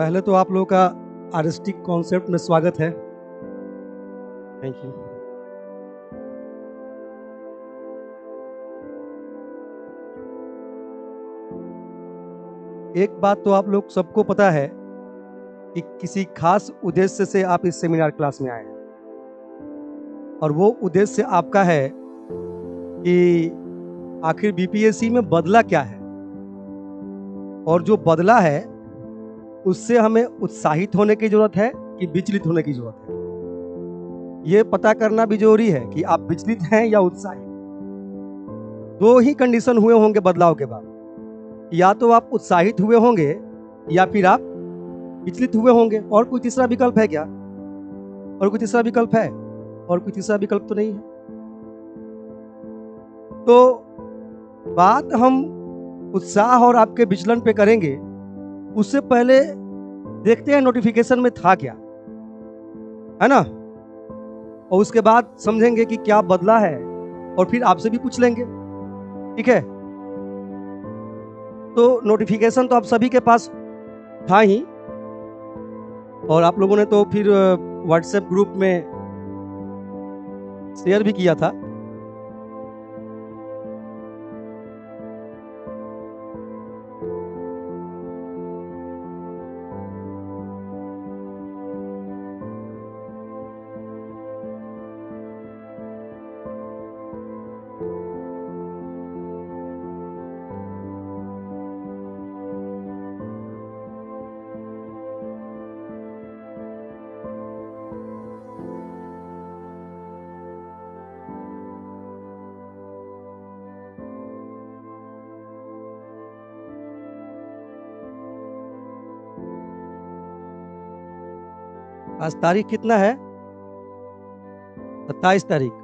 पहले तो आप लोगों का आर्टिस्टिक कॉन्सेप्ट में स्वागत है थैंक यू एक बात तो आप लोग सबको पता है कि किसी खास उद्देश्य से आप इस सेमिनार क्लास में आए हैं और वो उद्देश्य आपका है कि आखिर बीपीएससी में बदला क्या है और जो बदला है उससे हमें उत्साहित होने की जरूरत है कि विचलित होने की जरूरत है ये पता करना भी जरूरी है कि आप विचलित हैं या उत्साहित दो ही कंडीशन हुए होंगे बदलाव के बाद या तो आप उत्साहित हुए होंगे या फिर आप विचलित हुए होंगे और कोई तीसरा विकल्प है क्या और कोई तीसरा विकल्प है और कोई तीसरा विकल्प तो नहीं है तो बात हम उत्साह और आपके विचलन पे करेंगे उससे पहले देखते हैं नोटिफिकेशन में था क्या है ना और उसके बाद समझेंगे कि क्या बदला है और फिर आपसे भी पूछ लेंगे ठीक है तो नोटिफिकेशन तो आप सभी के पास था ही और आप लोगों ने तो फिर व्हाट्सएप ग्रुप में शेयर भी किया था आज तारीख कितना है सत्ताईस तारीख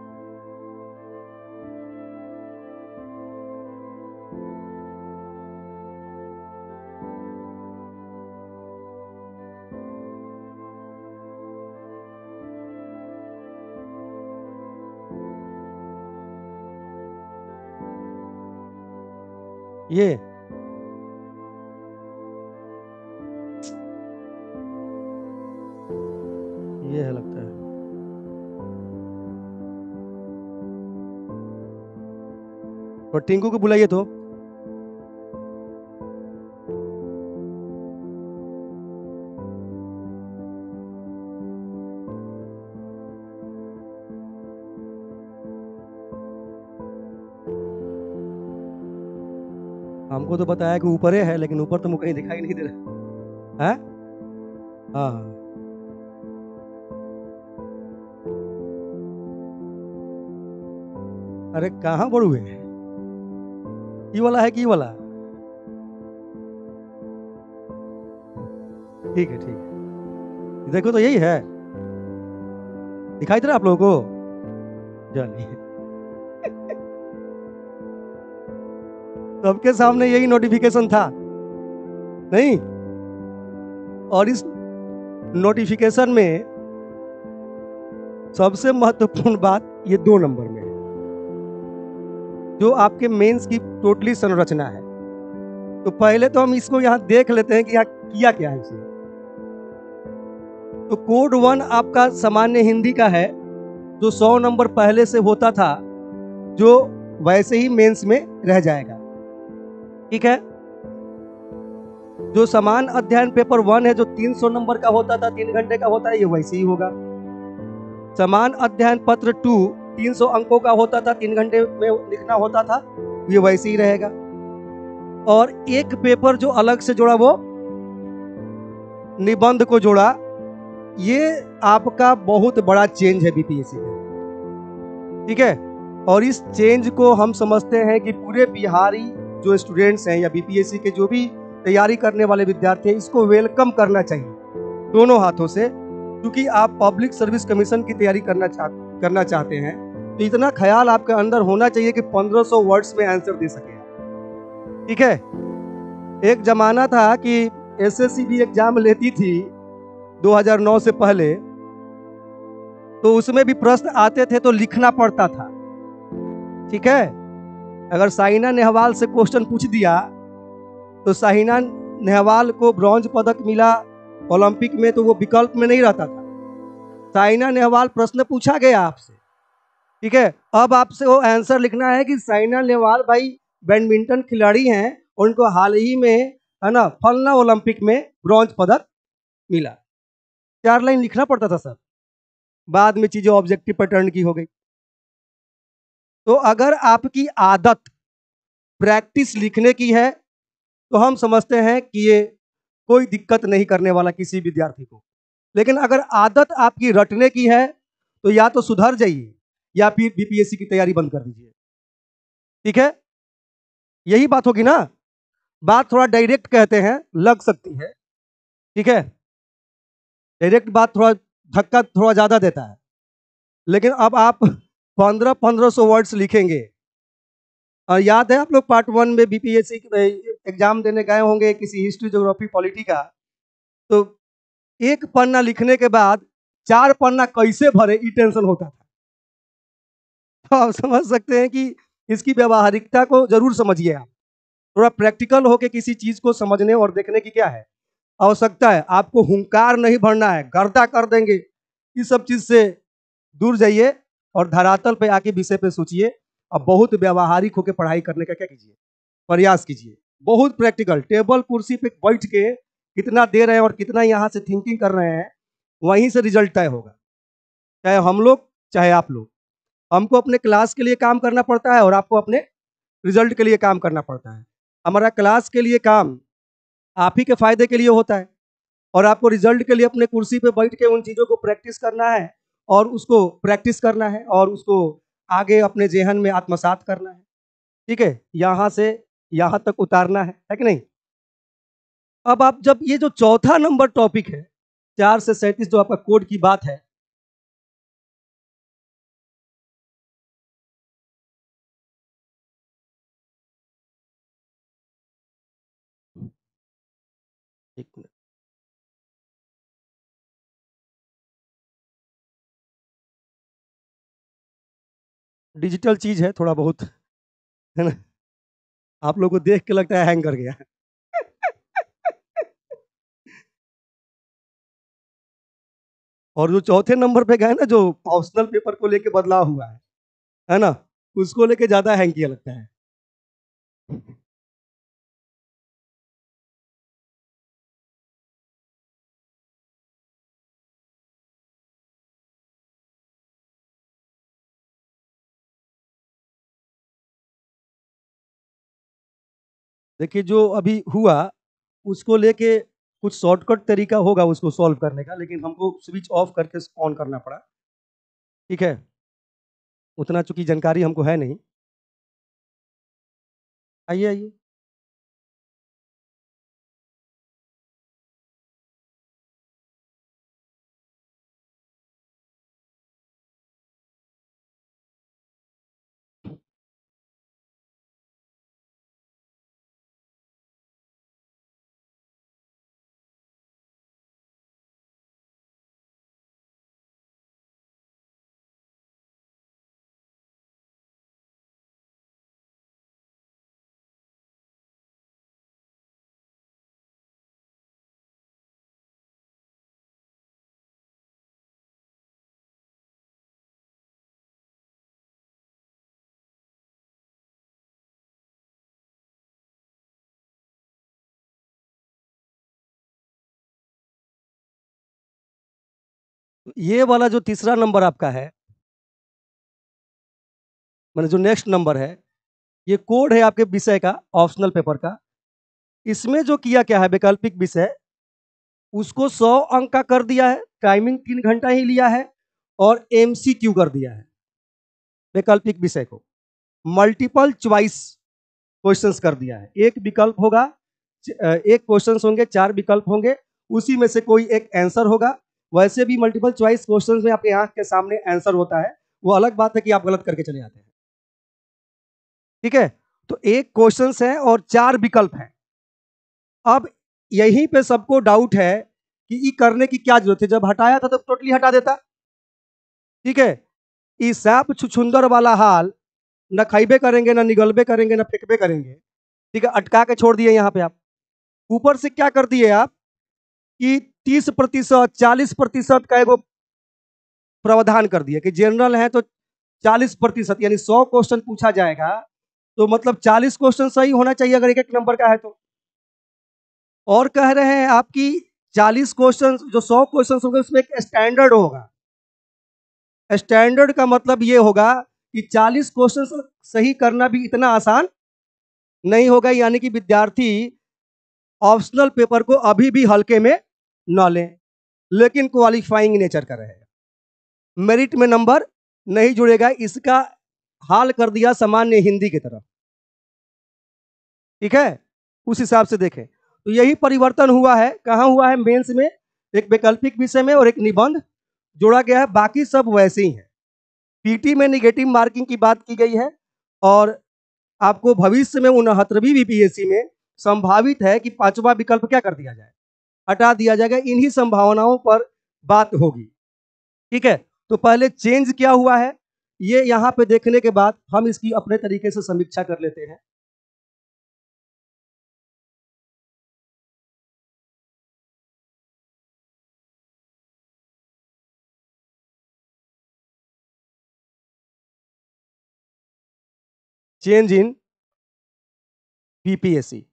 ये टिंकू को बुलाइए तो हमको तो बताया कि ऊपर है लेकिन ऊपर तो मुझे कहीं दिखाई नहीं दे रहा है हाँ अरे कहाँ पर हुए ये वाला है कि ये वाला ठीक है ठीक है देखो तो यही है दिखाई दे रहा आप लोगों को जानिए सबके तो सामने यही नोटिफिकेशन था नहीं और इस नोटिफिकेशन में सबसे महत्वपूर्ण बात ये दो नंबर में जो आपके मेंस की टोटली संरचना है तो पहले तो हम इसको यहाँ देख लेते हैं कि यहाँ किया क्या है इसे तो कोड वन आपका सामान्य हिंदी का है जो सौ नंबर पहले से होता था जो वैसे ही मेंस में रह जाएगा ठीक है जो समान अध्ययन पेपर वन है जो 300 नंबर का होता था तीन घंटे का होता है ये वैसे ही होगा समान अध्ययन पत्र टू 300 अंकों का होता था तीन घंटे में लिखना होता था ये वैसे ही रहेगा और एक पेपर जो अलग से जोड़ा वो निबंध को जोड़ा ये आपका बहुत बड़ा चेंज है बीपीएससी में ठीक है और इस चेंज को हम समझते हैं कि पूरे बिहारी जो स्टूडेंट्स हैं या बीपीएससी के जो भी तैयारी करने वाले विद्यार्थी हैं इसको वेलकम करना चाहिए दोनों हाथों से क्योंकि आप पब्लिक सर्विस कमीशन की तैयारी करना चाह करना चाहते हैं तो इतना ख्याल आपके अंदर होना चाहिए कि 1500 वर्ड्स में आंसर दे सके ठीक है एक जमाना था कि एसएससी भी एग्जाम लेती थी 2009 से पहले तो उसमें भी प्रश्न आते थे तो लिखना पड़ता था ठीक है अगर साइना नेहवाल से क्वेश्चन पूछ दिया तो साइना नेहवाल को ब्रॉन्ज पदक मिला ओलंपिक में तो वो विकल्प में नहीं रहता था साइना नेहवाल प्रश्न पूछा गया आपसे ठीक है अब आपसे वो आंसर लिखना है कि साइना नेहवाल भाई बैडमिंटन खिलाड़ी हैं उनको हाल ही में है ना फलना ओलंपिक में ब्रॉन्ज पदक मिला चार लाइन लिखना पड़ता था सर बाद में चीजें ऑब्जेक्टिव पैटर्न की हो गई तो अगर आपकी आदत प्रैक्टिस लिखने की है तो हम समझते हैं कि ये कोई दिक्कत नहीं करने वाला किसी विद्यार्थी को लेकिन अगर आदत आपकी रटने की है तो या तो सुधर जाइए या फिर बीपीएससी की तैयारी बंद कर दीजिए ठीक है यही बात होगी ना बात थोड़ा डायरेक्ट कहते हैं लग सकती है ठीक है डायरेक्ट बात थोड़ा धक्का थोड़ा ज़्यादा देता है लेकिन अब आप पंद्रह पंद्रह सौ वर्ड्स लिखेंगे और याद है आप लोग पार्ट वन में बीपीएससी एग्जाम देने गए होंगे किसी हिस्ट्री जोग्राफी पॉलिटी का तो एक पन्ना लिखने के बाद चार पन्ना कैसे भरे ये टेंशन होता था तो आप समझ सकते हैं कि इसकी व्यवहारिकता को जरूर समझिए आप थोड़ा प्रैक्टिकल होके किसी चीज को समझने और देखने की क्या है आवश्यकता है आपको हुंकार नहीं भरना है गर्दा कर देंगे इस सब चीज से दूर जाइए और धरातल पे आके विषय पे सोचिए और बहुत व्यावहारिक होकर पढ़ाई करने का क्या कीजिए प्रयास कीजिए बहुत प्रैक्टिकल टेबल कुर्सी पे बैठ के कितना दे रहे हैं और कितना यहाँ से थिंकिंग कर रहे हैं वहीं से रिजल्ट तय होगा चाहे हम लोग चाहे आप लोग हमको अपने क्लास के लिए काम करना पड़ता है और आपको अपने रिजल्ट के लिए काम करना पड़ता है हमारा क्लास के लिए काम आप ही के फायदे के लिए होता है और आपको रिजल्ट के लिए अपने कुर्सी पे बैठ के उन चीज़ों को प्रैक्टिस करना है और उसको प्रैक्टिस करना है और उसको आगे अपने जेहन में आत्मसात करना है ठीक है यहाँ से यहाँ तक उतारना है है कि नहीं अब आप जब ये जो चौथा नंबर टॉपिक है चार से सैंतीस जो आपका कोड की बात है एक मिनट डिजिटल चीज़ है थोड़ा बहुत है ना आप लोग को देख के लगता है हैंग कर गया और जो चौथे नंबर पे गए ना जो पर्सनल पेपर को लेके बदलाव हुआ है है ना उसको लेके ज़्यादा हैंग किया लगता है देखिए जो अभी हुआ उसको लेके कुछ शॉर्टकट तरीका होगा उसको सॉल्व करने का लेकिन हमको स्विच ऑफ करके ऑन करना पड़ा ठीक है उतना चूंकि जानकारी हमको है नहीं आइए आइए ये वाला जो तीसरा नंबर आपका है मैंने जो नेक्स्ट नंबर है ये कोड है आपके विषय का ऑप्शनल पेपर का इसमें जो किया क्या है वैकल्पिक विषय उसको सौ अंक का कर दिया है टाइमिंग तीन घंटा ही लिया है और एम कर दिया है वैकल्पिक विषय को मल्टीपल च्वाइस क्वेश्चंस कर दिया है एक विकल्प होगा एक क्वेश्चंस होंगे चार विकल्प होंगे उसी में से कोई एक आंसर होगा वैसे भी मल्टीपल चॉइस क्वेश्चन में आपके आंख के सामने आंसर होता है वो अलग बात है कि आप गलत करके चले जाते हैं ठीक है तो एक क्वेश्चन है और चार विकल्प हैं अब यहीं पे सबको डाउट है कि ये करने की क्या जरूरत है जब हटाया था तो टोटली हटा देता ठीक है ई सैप छुछुंदर वाला हाल ना खाइबे करेंगे ना निगलबे करेंगे ना फेंकबे करेंगे ठीक है अटका के छोड़ दिए यहाँ पे आप ऊपर से क्या कर दिए आप कि तीस प्रतिशत चालीस प्रतिशत का एगो प्रावधान कर दिया कि जनरल है तो चालीस प्रतिशत यानी सौ क्वेश्चन पूछा जाएगा तो मतलब चालीस क्वेश्चन सही होना चाहिए अगर एक एक नंबर का है तो और कह रहे हैं आपकी चालीस क्वेश्चन जो सौ क्वेश्चन होंगे उसमें एक स्टैंडर्ड होगा स्टैंडर्ड का मतलब ये होगा कि चालीस क्वेश्चन सही करना भी इतना आसान नहीं होगा यानी कि विद्यार्थी ऑप्शनल पेपर को अभी भी हल्के में ना लें लेकिन क्वालिफाइंग नेचर का रहेगा मेरिट में नंबर नहीं जुड़ेगा इसका हाल कर दिया सामान्य हिंदी की तरह ठीक है उस हिसाब से देखें तो यही परिवर्तन हुआ है कहाँ हुआ है मेंस में एक वैकल्पिक विषय में और एक निबंध जोड़ा गया है बाकी सब वैसे ही हैं पीटी में निगेटिव मार्किंग की बात की गई है और आपको भविष्य में उनहत्तरवीं बी में संभावित है कि पांचवा विकल्प क्या कर दिया जाए हटा दिया जाएगा इन्हीं संभावनाओं पर बात होगी ठीक है तो पहले चेंज क्या हुआ है ये यहाँ पे देखने के बाद हम इसकी अपने तरीके से समीक्षा कर लेते हैं चेंज इन पीपीएससी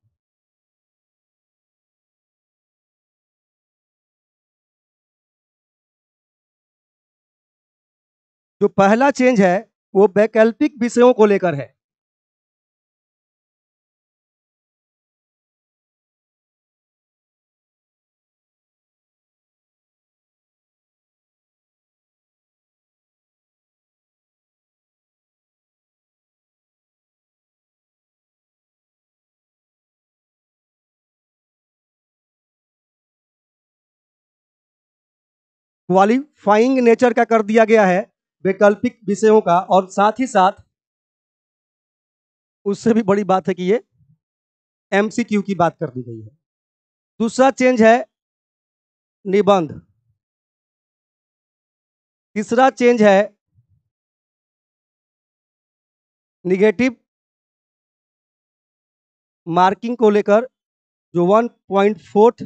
जो पहला चेंज है वो वैकल्पिक विषयों को लेकर है क्वालिफाइंग नेचर का कर दिया गया है वैकल्पिक विषयों का और साथ ही साथ उससे भी बड़ी बात है कि ये एमसीक्यू की बात कर दी गई है दूसरा चेंज है निबंध तीसरा चेंज है निगेटिव मार्किंग को लेकर जो वन पॉइंट फोर्थ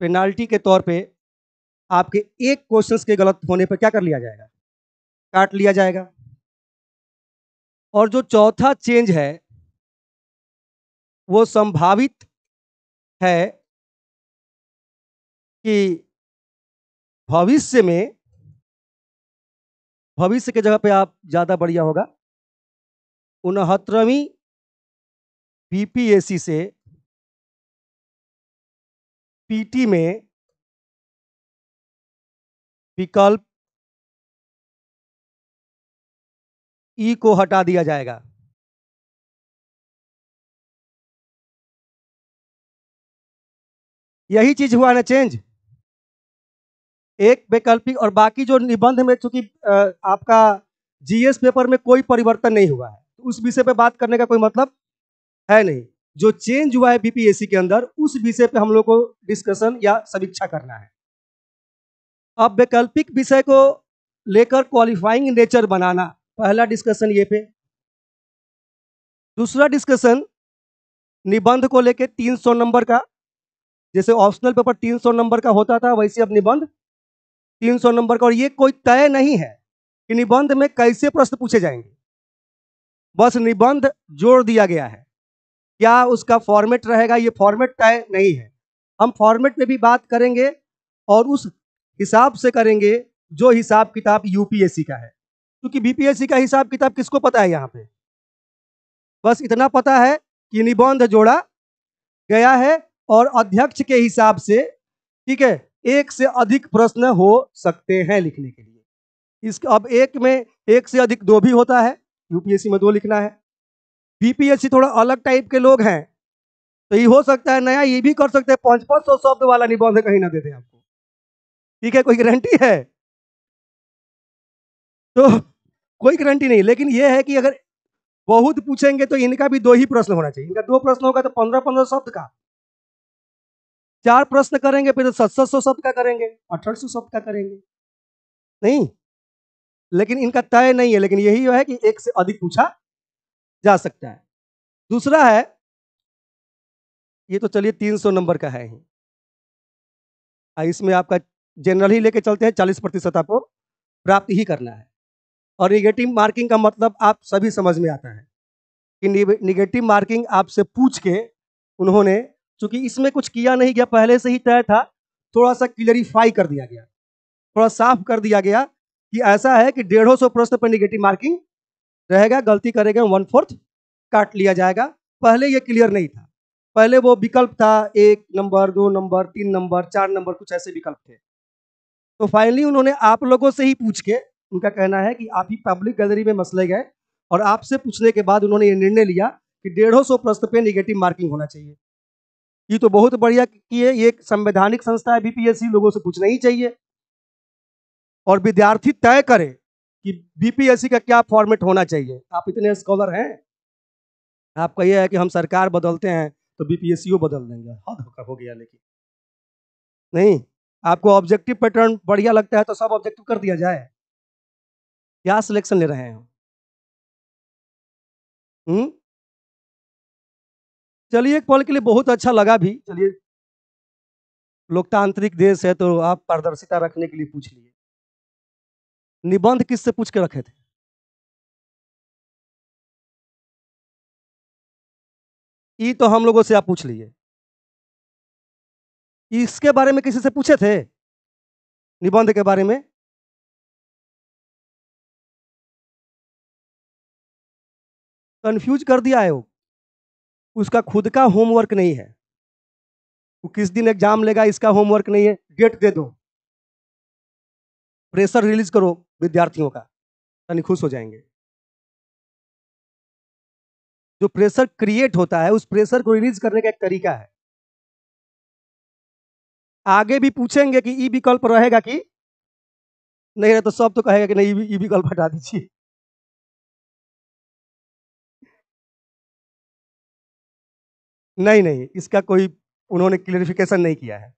पेनाल्टी के तौर पे आपके एक क्वेश्चन के गलत होने पर क्या कर लिया जाएगा काट लिया जाएगा और जो चौथा चेंज है वो संभावित है कि भविष्य में भविष्य के जगह पे आप ज़्यादा बढ़िया होगा उनहत्तरवीं बीपीएससी से पीटी में विकल्प ई e को हटा दिया जाएगा यही चीज हुआ ना चेंज एक वैकल्पिक और बाकी जो निबंध में चूंकि आपका जीएस पेपर में कोई परिवर्तन नहीं हुआ है तो उस विषय पे बात करने का कोई मतलब है नहीं जो चेंज हुआ है बीपीएससी के अंदर उस विषय पे हम लोग को डिस्कशन या समीक्षा करना है अब वैकल्पिक विषय को लेकर क्वालिफाइंग नेचर बनाना पहला डिस्कशन ये पे दूसरा डिस्कशन निबंध को तीन 300 नंबर का जैसे ऑप्शनल पेपर 300 नंबर का होता था वैसे अब निबंध 300 नंबर का और ये कोई तय नहीं है कि निबंध में कैसे प्रश्न पूछे जाएंगे बस निबंध जोड़ दिया गया है क्या उसका फॉर्मेट रहेगा ये फॉर्मेट तय नहीं है हम फॉर्मेट में भी बात करेंगे और उस हिसाब से करेंगे जो हिसाब किताब यूपीएससी का है क्योंकि बीपीएससी का हिसाब किताब किसको पता है यहाँ पे बस इतना पता है कि निबंध जोड़ा गया है और अध्यक्ष के हिसाब से ठीक है एक से अधिक प्रश्न हो सकते हैं लिखने के लिए इस अब एक में एक से अधिक दो भी होता है यूपीएससी में दो लिखना है बीपीएससी थोड़ा अलग टाइप के लोग हैं तो ये हो सकता है नया ये भी कर सकते हैं पाँच पाँच सौ शब्द वाला निबंध कहीं ना दे दें आपको ठीक है कोई गारंटी है तो कोई गारंटी नहीं लेकिन यह है कि अगर बहुत पूछेंगे तो इनका भी दो ही प्रश्न होना चाहिए इनका दो प्रश्न होगा तो पंद्रह पंद्रह शब्द का चार प्रश्न करेंगे फिर तो सत सत सौ शब्द का करेंगे अठारह सौ शब्द का करेंगे नहीं लेकिन इनका तय नहीं है लेकिन यही है कि एक से अधिक पूछा जा सकता है दूसरा है ये तो चलिए तीन सौ नंबर का है ही इसमें आपका जनरल ही लेके चलते हैं चालीस प्रतिशत आपको प्राप्त ही करना है और निगेटिव मार्किंग का मतलब आप सभी समझ में आता है कि निगेटिव मार्किंग आपसे पूछ के उन्होंने चूंकि इसमें कुछ किया नहीं गया पहले से ही तय था थोड़ा सा क्लियरिफाई कर दिया गया थोड़ा साफ कर दिया गया कि ऐसा है कि डेढ़ सौ प्रश्न पर निगेटिव मार्किंग रहेगा गलती करेगा वन फोर्थ काट लिया जाएगा पहले ये क्लियर नहीं था पहले वो विकल्प था एक नंबर दो नंबर तीन नंबर चार नंबर कुछ ऐसे विकल्प थे तो फाइनली उन्होंने आप लोगों से ही पूछ के उनका कहना है कि आप ही पब्लिक गैलरी में मसले गए और आपसे पूछने के बाद उन्होंने ये निर्णय लिया कि डेढ़ों सौ प्रश्न पे निगेटिव मार्किंग होना चाहिए ये तो बहुत बढ़िया है ये एक संवैधानिक संस्था है बीपीएससी लोगों से पूछना ही चाहिए और विद्यार्थी तय करे कि बीपीएससी का क्या फॉर्मेट होना चाहिए आप इतने स्कॉलर हैं आपका यह है कि हम सरकार बदलते हैं तो बीपीएससी बदल देंगे हद हो गया लेकिन नहीं आपको ऑब्जेक्टिव पैटर्न बढ़िया लगता है तो सब ऑब्जेक्टिव कर दिया जाए क्या सिलेक्शन ले रहे हैं हम हम्म? चलिए एक पल के लिए बहुत अच्छा लगा भी चलिए लोकतांत्रिक देश है तो आप पारदर्शिता रखने के लिए पूछ लिए निबंध किससे पूछ के रखे थे ई तो हम लोगों से आप पूछ लीजिए इसके बारे में किसी से पूछे थे निबंध के बारे में कंफ्यूज कर दिया है वो उसका खुद का होमवर्क नहीं है वो किस दिन एग्जाम लेगा इसका होमवर्क नहीं है डेट दे दो प्रेशर रिलीज करो विद्यार्थियों का यानी खुश हो जाएंगे जो प्रेशर क्रिएट होता है उस प्रेशर को रिलीज करने का एक तरीका है आगे भी पूछेंगे कि ई विकल्प रहेगा कि नहीं रहे तो सब तो कहेगा कि नहीं ई विकल्प हटा दीजिए नहीं नहीं इसका कोई उन्होंने क्लियरिफिकेशन नहीं किया है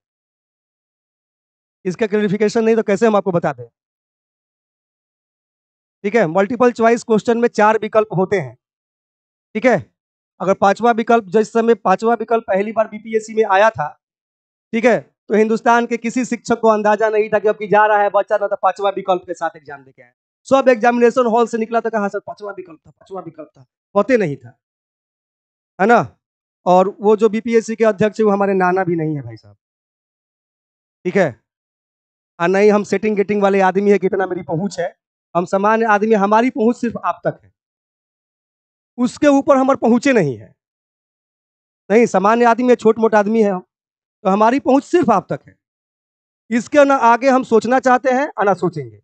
इसका क्लियरिफिकेशन नहीं तो कैसे हम आपको बता दें ठीक है मल्टीपल चॉइस क्वेश्चन में चार विकल्प होते हैं ठीक है अगर पांचवा विकल्प जिस समय पांचवा विकल्प पहली बार बीपीएससी में आया था ठीक है तो हिंदुस्तान के किसी शिक्षक को अंदाजा नहीं था कि अब की जा रहा है बच्चा ना तो पांचवा विकल्प के साथ एग्जाम देके आए सब एग्जामिनेशन हॉल से निकला तो कहा सर पांचवा विकल्प था पांचवा विकल्प था पते नहीं था है ना और वो जो बीपीएससी के अध्यक्ष है वो हमारे नाना भी नहीं है भाई साहब ठीक है और नहीं हम सेटिंग गेटिंग वाले आदमी है कितना मेरी पहुंच है हम सामान्य आदमी हमारी पहुंच सिर्फ आप तक है उसके ऊपर हमारे पहुंचे नहीं है नहीं सामान्य आदमी है छोट मोट आदमी है हम तो हमारी पहुंच सिर्फ आप तक है इसके ना आगे हम सोचना चाहते हैं ना सोचेंगे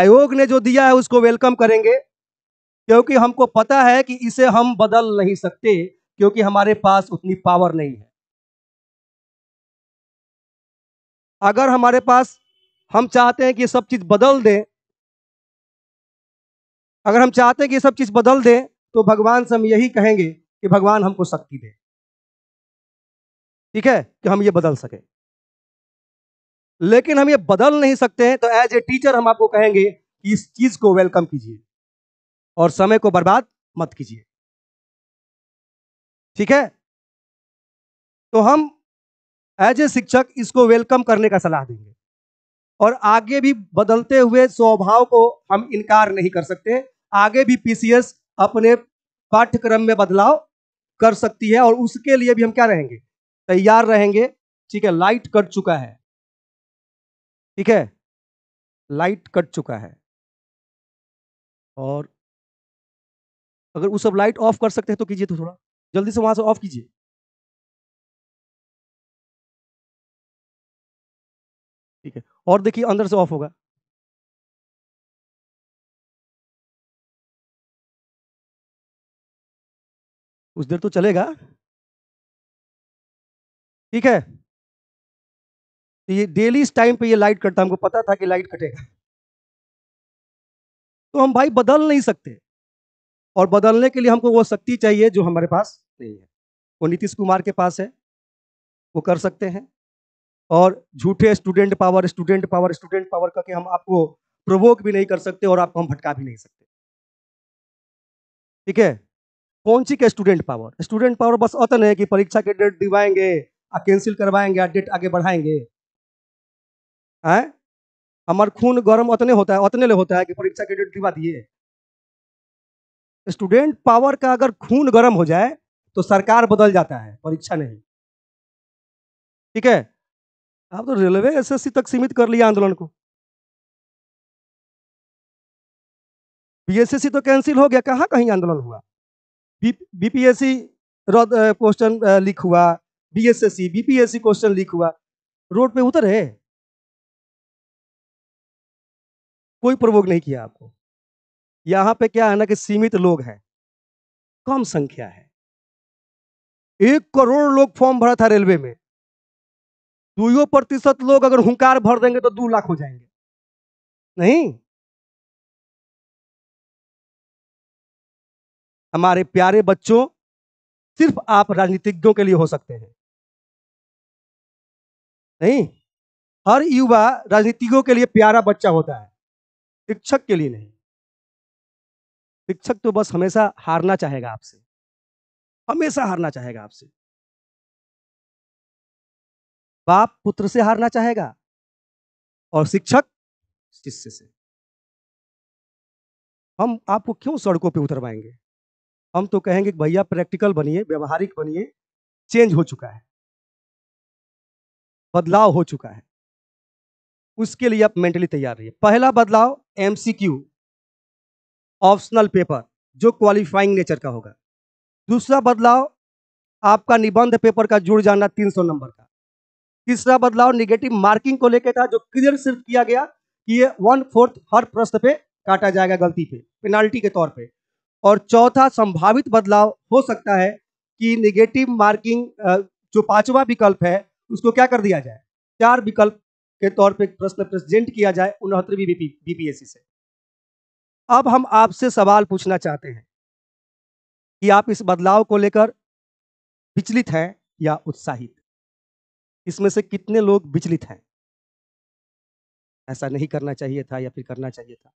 आयोग ने जो दिया है उसको वेलकम करेंगे क्योंकि हमको पता है कि इसे हम बदल नहीं सकते क्योंकि हमारे पास उतनी पावर नहीं है अगर हमारे पास हम चाहते हैं कि ये सब चीज बदल दें अगर हम चाहते हैं कि ये सब चीज बदल दें तो भगवान से हम यही कहेंगे कि भगवान हमको शक्ति दें ठीक है कि हम ये बदल सकें लेकिन हम ये बदल नहीं सकते हैं तो एज ए टीचर हम आपको कहेंगे कि इस चीज को वेलकम कीजिए और समय को बर्बाद मत कीजिए ठीक है तो हम एज ए शिक्षक इसको वेलकम करने का सलाह देंगे और आगे भी बदलते हुए स्वभाव को हम इनकार नहीं कर सकते आगे भी पीसीएस अपने पाठ्यक्रम में बदलाव कर सकती है और उसके लिए भी हम क्या रहेंगे तैयार रहेंगे ठीक है लाइट कट चुका है ठीक है लाइट कट चुका है और अगर वो सब लाइट ऑफ कर सकते हैं तो कीजिए तो थोड़ा जल्दी से वहां से ऑफ कीजिए ठीक है और देखिए अंदर से ऑफ होगा कुछ देर तो चलेगा ठीक है तो ये डेली इस टाइम पे ये लाइट कटता हमको पता था कि लाइट कटेगा तो हम भाई बदल नहीं सकते और बदलने के लिए हमको वो शक्ति चाहिए जो हमारे पास नहीं है वो नीतीश कुमार के पास है वो कर सकते हैं और झूठे student power student power student power करके हम आपको प्रवोक भी नहीं कर सकते और आपको हम भटका भी नहीं सकते ठीक है कौन सी क्या स्टूडेंट पावर स्टूडेंट पावर बस अतन है कि परीक्षा के डेट दिवाएंगे कैंसिल करवाएंगे या डेट आगे बढ़ाएंगे आए हमार खून गर्म उतने होता है उतने ले होता है कि परीक्षा के डेट दिवा दिए स्टूडेंट पावर का अगर खून गर्म हो जाए तो सरकार बदल जाता है परीक्षा नहीं ठीक है आप तो रेलवे एसएससी तक सीमित कर लिया आंदोलन को बीएसएससी तो कैंसिल हो गया कहाँ कहीं आंदोलन हुआ बीपीएससी रद्द क्वेश्चन लीक हुआ बीएसएससी बीपीएससी क्वेश्चन लीक हुआ रोड पे उतर है कोई प्रवोग नहीं किया आपको यहां पे क्या है ना कि सीमित लोग हैं कम संख्या है एक करोड़ लोग फॉर्म भरा था रेलवे में दो प्रतिशत लोग अगर हुंकार भर देंगे तो दो लाख हो जाएंगे नहीं हमारे प्यारे बच्चों सिर्फ आप राजनीतिज्ञों के लिए हो सकते हैं नहीं हर युवा राजनीतिकों के लिए प्यारा बच्चा होता है शिक्षक के लिए नहीं शिक्षक तो बस हमेशा हारना चाहेगा आपसे हमेशा हारना चाहेगा आपसे बाप पुत्र से हारना चाहेगा और शिक्षक शिष्य से हम आपको क्यों सड़कों पे उतरवाएंगे हम तो कहेंगे भैया प्रैक्टिकल बनिए व्यवहारिक बनिए चेंज हो चुका है बदलाव हो चुका है उसके लिए आप मेंटली तैयार रहिए पहला बदलाव एमसीक्यू ऑप्शनल पेपर जो क्वालिफाइंग नेचर का होगा दूसरा बदलाव आपका निबंध पेपर का जुड़ जाना 300 नंबर का तीसरा बदलाव निगेटिव मार्किंग को लेकर था जो क्लियर सिर्फ किया गया कि ये वन फोर्थ हर प्रश्न पे काटा जाएगा गलती पे पेनाल्टी के तौर पे और चौथा संभावित बदलाव हो सकता है कि निगेटिव मार्किंग जो पांचवा विकल्प है उसको क्या कर दिया जाए चार विकल्प के तौर पे प्रश्न प्रेजेंट किया जाए उनहत्तरवीं बीपीएससी से अब हम आपसे सवाल पूछना चाहते हैं कि आप इस बदलाव को लेकर विचलित हैं या उत्साहित इसमें से कितने लोग विचलित हैं ऐसा नहीं करना चाहिए था या फिर करना चाहिए था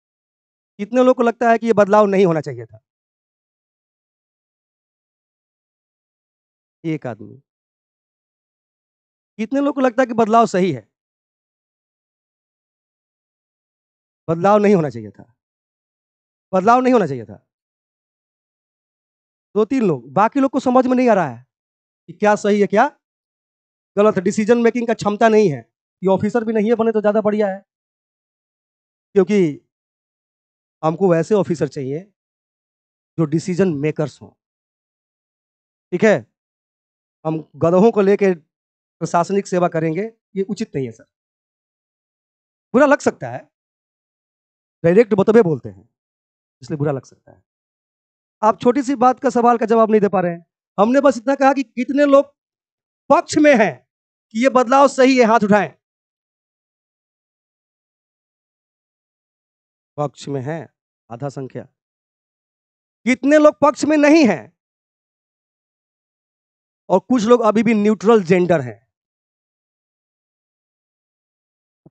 कितने लोग को लगता है कि ये बदलाव नहीं होना चाहिए था एक आदमी कितने लोग को लगता है कि बदलाव सही है बदलाव नहीं होना चाहिए था बदलाव नहीं होना चाहिए था दो तीन लोग बाकी लोग को समझ में नहीं आ रहा है कि क्या सही है क्या गलत है डिसीजन मेकिंग का क्षमता नहीं है कि ऑफिसर भी नहीं है बने तो ज़्यादा बढ़िया है क्योंकि हमको वैसे ऑफिसर चाहिए जो डिसीजन मेकर्स हों ठीक है हम गधों को लेके प्रशासनिक सेवा करेंगे ये उचित नहीं है सर बुरा लग सकता है डायरेक्ट बतबे बोलते हैं इसलिए बुरा लग सकता है आप छोटी सी बात का सवाल का जवाब नहीं दे पा रहे हैं हमने बस इतना कहा कि कितने लोग पक्ष में हैं कि ये बदलाव सही है हाथ उठाएं पक्ष में हैं आधा संख्या कितने लोग पक्ष में नहीं हैं और कुछ लोग अभी भी न्यूट्रल जेंडर हैं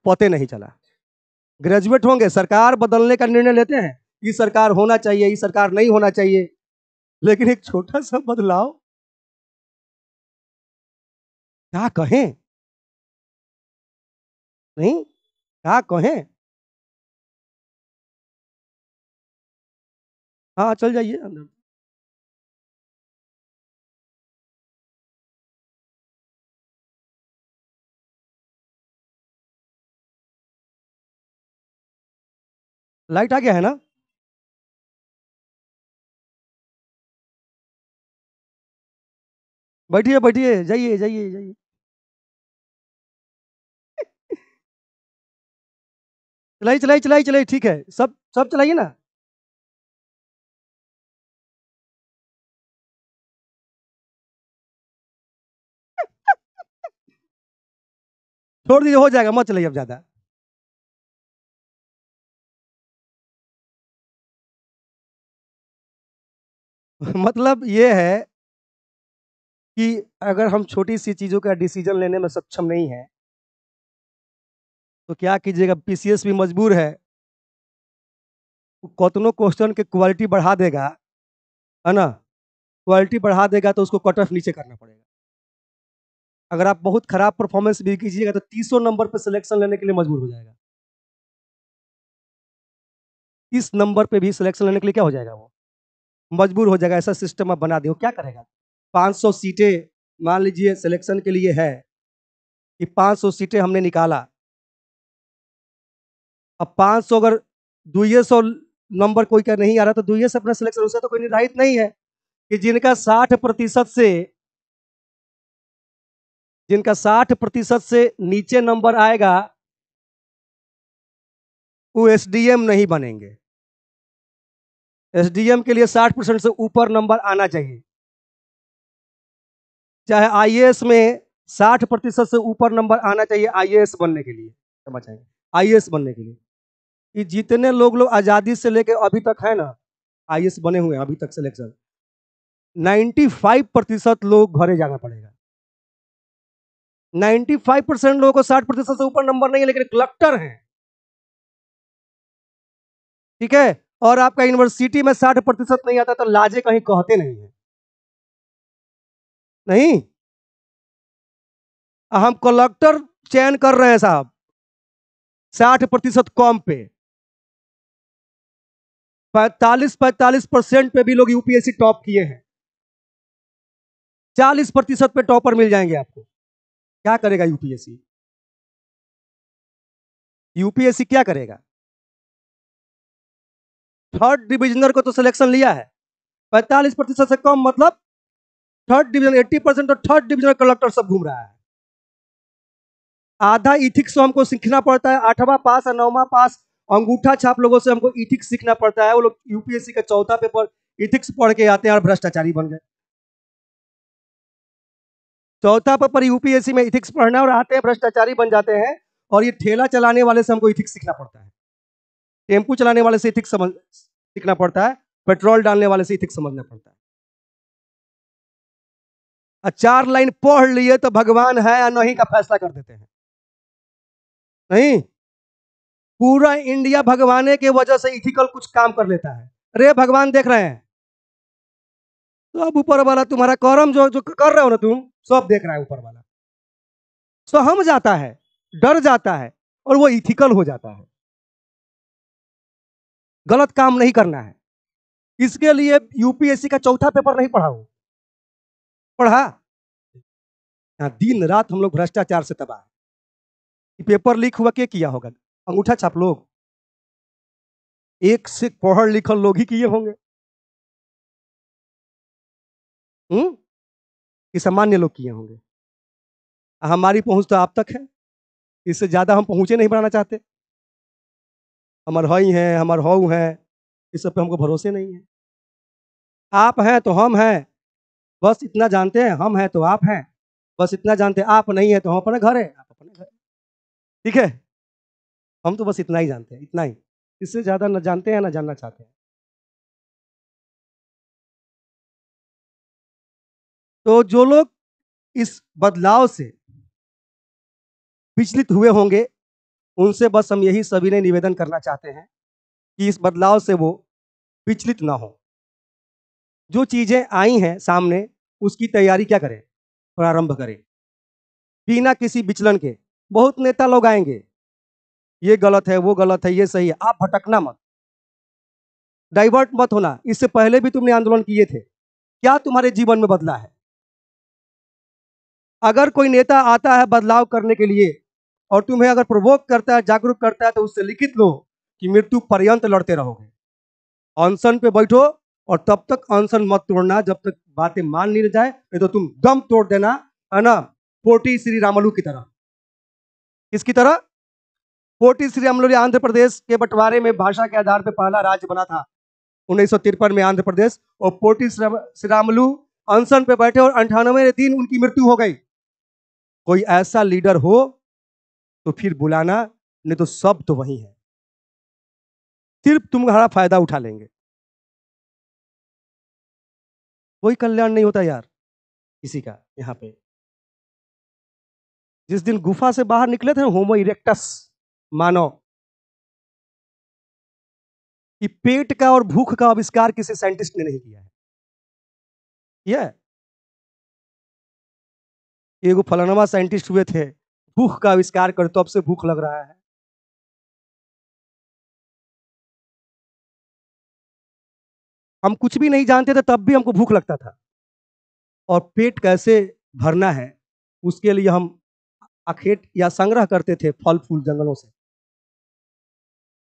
पते नहीं चला ग्रेजुएट होंगे सरकार बदलने का निर्णय लेते हैं ये सरकार होना चाहिए ये सरकार नहीं होना चाहिए लेकिन एक छोटा सा बदलाव क्या कहें नहीं क्या कहें हाँ चल जाइए अंदर लाइट आ गया है ना बैठिए बैठिए जाइए जाइए जाइए चलाइए चलाइए चलाइए चलाइए ठीक है सब सब चलाइए ना छोड़ दीजिए हो जाएगा मत चलाइए अब ज़्यादा मतलब ये है कि अगर हम छोटी सी चीज़ों का डिसीजन लेने में सक्षम नहीं है तो क्या कीजिएगा पीसीएस भी मजबूर है कौतनों क्वेश्चन के क्वालिटी बढ़ा देगा है ना क्वालिटी बढ़ा देगा तो उसको कट ऑफ नीचे करना पड़ेगा अगर आप बहुत खराब परफॉर्मेंस भी कीजिएगा तो तीसों नंबर पर सिलेक्शन लेने के लिए मजबूर हो जाएगा तीस नंबर पे भी सिलेक्शन लेने के लिए क्या हो जाएगा वो मजबूर हो जाएगा ऐसा सिस्टम आप बना दें क्या करेगा 500 सीटें मान लीजिए सिलेक्शन के लिए है कि 500 सीटें हमने निकाला अब 500 अगर दुए सौ नंबर कोई का नहीं आ रहा तो दुए से अपना सिलेक्शन उसका तो कोई निर्धारित नहीं है कि जिनका 60 प्रतिशत से जिनका 60 प्रतिशत से नीचे नंबर आएगा वो एसडीएम नहीं बनेंगे एसडीएम के लिए 60 परसेंट से ऊपर नंबर आना चाहिए चाहे आईएएस में 60 प्रतिशत से ऊपर नंबर आना चाहिए आईएएस बनने के लिए समझ आएंगे आईएएस बनने के लिए कि जितने लोग लोग आज़ादी से लेके अभी तक है ना आई बने हुए हैं अभी तक सिलेक्शन 95 प्रतिशत लोग घरे जाना पड़ेगा 95 परसेंट लोगों को 60 प्रतिशत से ऊपर नंबर नहीं है लेकिन क्लक्टर हैं ठीक है और आपका यूनिवर्सिटी में साठ प्रतिशत नहीं आता तो लाजे कहीं कहते नहीं है नहीं हम कलेक्टर चयन कर रहे हैं साहब साठ प्रतिशत कॉम पे पैतालीस पैतालीस परसेंट पे भी लोग यूपीएससी टॉप किए हैं चालीस प्रतिशत पे टॉपर मिल जाएंगे आपको क्या करेगा यूपीएससी यूपीएससी क्या करेगा थर्ड डिविजनर को तो सिलेक्शन लिया है पैंतालीस प्रतिशत से कम मतलब थर्ड डिविजन एट्टी परसेंट और थर्ड डिवीजन कलेक्टर सब घूम रहा है आधा इथिक्स तो हमको सीखना पड़ता है आठवां पास और नौवा पास अंगूठा छाप लोगों से हमको इथिक्स सीखना पड़ता है वो लोग यूपीएससी का चौथा पेपर इथिक्स पढ़ के आते हैं और भ्रष्टाचारी बन गए चौथा पेपर यूपीएससी में इथिक्स पढ़ना और आते हैं भ्रष्टाचारी बन जाते हैं और ये ठेला चलाने वाले से हमको इथिक्स सीखना पड़ता है टेम्पू चलाने वाले से इथिक्स समझ सीखना पड़ता है पेट्रोल डालने वाले से इथिक्स समझना पड़ता है चार लाइन पढ़ लिए तो भगवान है या नहीं का फैसला कर देते हैं नहीं पूरा इंडिया भगवाने के वजह से इथिकल कुछ काम कर लेता है अरे भगवान देख रहे हैं तो अब ऊपर वाला तुम्हारा कर्म जो जो कर रहे हो ना तुम सब देख रहा है ऊपर वाला सो हम जाता है डर जाता है और वो इथिकल हो जाता है गलत काम नहीं करना है इसके लिए यूपीएससी का चौथा पेपर नहीं पढ़ा हूं पढ़ा दिन रात हम लोग भ्रष्टाचार से तबाह पेपर लीक हुआ क्या किया होगा अंगूठा छाप लोग एक से पढ़ लिखल लोग ही किए होंगे हम्म कि सामान्य लोग किए होंगे हमारी पहुंच तो आप तक है इससे ज्यादा हम पहुंचे नहीं बनाना चाहते हमार हई हैं हमार हौ हैं इस सब पे हमको भरोसे नहीं है आप हैं तो हम हैं बस इतना जानते हैं हम हैं तो आप हैं बस इतना जानते हैं आप नहीं है तो हम अपने घर है आप अपने घर ठीक है हम तो बस इतना ही जानते हैं इतना ही इससे ज़्यादा ना जानते हैं ना जानना चाहते हैं तो जो लोग इस बदलाव से विचलित हुए होंगे उनसे बस हम यही सभी ने निवेदन करना चाहते हैं कि इस बदलाव से वो विचलित ना हो जो चीज़ें आई हैं सामने उसकी तैयारी क्या करें प्रारंभ करें बिना किसी विचलन के बहुत नेता लोग आएंगे ये गलत है वो गलत है ये सही है आप भटकना मत डाइवर्ट मत होना इससे पहले भी तुमने आंदोलन किए थे क्या तुम्हारे जीवन में बदला है अगर कोई नेता आता है बदलाव करने के लिए और तुम्हें अगर प्रवोक करता है जागरूक करता है तो उससे लिखित लो कि मृत्यु पर्यंत लड़ते रहोगे अनशन पे बैठो और तब तक अनशन मत तोड़ना जब तक बातें मान नहीं जाए नहीं तो तुम दम तोड़ देना है ना पोटी श्री रामलू की तरह किसकी तरह पोटी श्री रामलू आंध्र प्रदेश के बंटवारे में भाषा के आधार पर पहला राज्य बना था उन्नीस में आंध्र प्रदेश और पोटी श्री रामलू अनशन पे बैठे और अंठानवे दिन उनकी मृत्यु हो गई कोई ऐसा लीडर हो तो फिर बुलाना नहीं तो सब तो वही है सिर्फ तुम्हारा फायदा उठा लेंगे कोई कल्याण नहीं होता यार किसी का यहां पे जिस दिन गुफा से बाहर निकले थे होमो इरेक्टस मानो कि पेट का और भूख का आविष्कार किसी साइंटिस्ट ने नहीं किया है यह एगो फलानवा साइंटिस्ट हुए थे भूख का आविष्कार करें तो आपसे भूख लग रहा है हम कुछ भी नहीं जानते थे तब भी हमको भूख लगता था और पेट कैसे भरना है उसके लिए हम अखेट या संग्रह करते थे फल फूल जंगलों से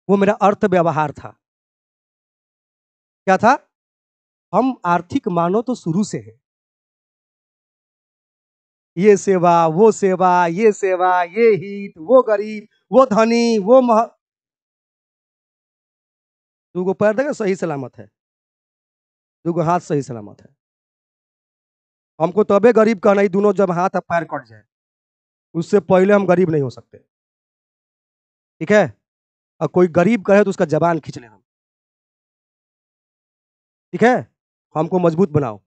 वो मेरा अर्थ व्यवहार था क्या था हम आर्थिक मानो तो शुरू से हैं ये सेवा वो सेवा ये सेवा ये हित वो गरीब वो धनी वो मह दूगो पैर देगा सही सलामत है दूगो हाथ सही सलामत है हमको तबे गरीब कहना ही दोनों जब हाथ और पैर कट जाए उससे पहले हम गरीब नहीं हो सकते ठीक है और कोई गरीब कहे तो उसका जबान खींच ले हम ठीक है हमको मजबूत बनाओ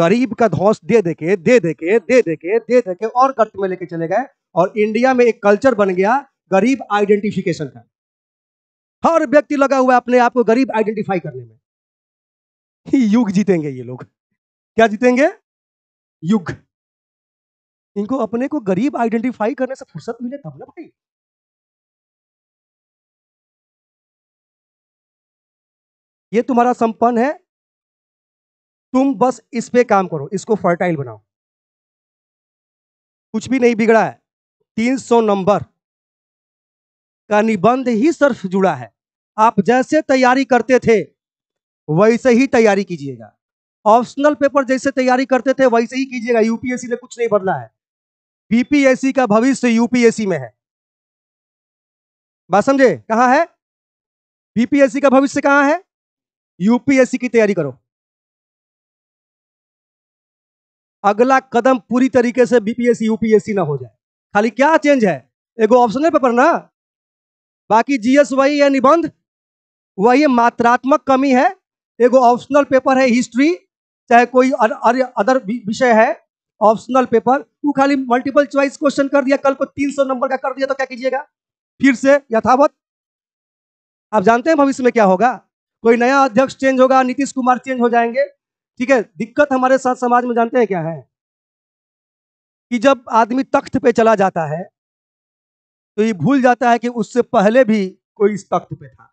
गरीब का धौस दे दे के दे दे के दे दे के दे दे के और गर्त में लेके चले गए और इंडिया में एक कल्चर बन गया गरीब आइडेंटिफिकेशन का हर व्यक्ति लगा हुआ अपने आप को गरीब आइडेंटिफाई करने में युग जीतेंगे ये लोग क्या जीतेंगे युग इनको अपने को गरीब आइडेंटिफाई करने से फुर्सत मिले तब ना भाई ये तुम्हारा संपन्न है तुम बस इस पे काम करो इसको फर्टाइल बनाओ कुछ भी नहीं बिगड़ा है 300 नंबर का निबंध ही सिर्फ जुड़ा है आप जैसे तैयारी करते थे वैसे ही तैयारी कीजिएगा ऑप्शनल पेपर जैसे तैयारी करते थे वैसे ही कीजिएगा यूपीएससी ने कुछ नहीं बदला है बीपीएससी का भविष्य यूपीएससी में है बात समझे कहा है बीपीएससी का भविष्य कहां है यूपीएससी की तैयारी करो अगला कदम पूरी तरीके से बीपीएससी यूपीएससी ना हो जाए खाली क्या चेंज है एगो ऑप्शनल पेपर ना बाकी जीएस वही है निबंध वही मात्रात्मक कमी है एगो ऑप्शनल पेपर है हिस्ट्री चाहे कोई अदर विषय है ऑप्शनल पेपर वो खाली मल्टीपल चॉइस क्वेश्चन कर दिया कल को सौ नंबर का कर दिया तो क्या कीजिएगा फिर से यथावत आप जानते हैं भविष्य में क्या होगा कोई नया अध्यक्ष चेंज होगा नीतीश कुमार चेंज हो जाएंगे ठीक है दिक्कत हमारे साथ समाज में जानते हैं क्या है कि जब आदमी तख्त पे चला जाता है तो ये भूल जाता है कि उससे पहले भी कोई इस तख्त पे था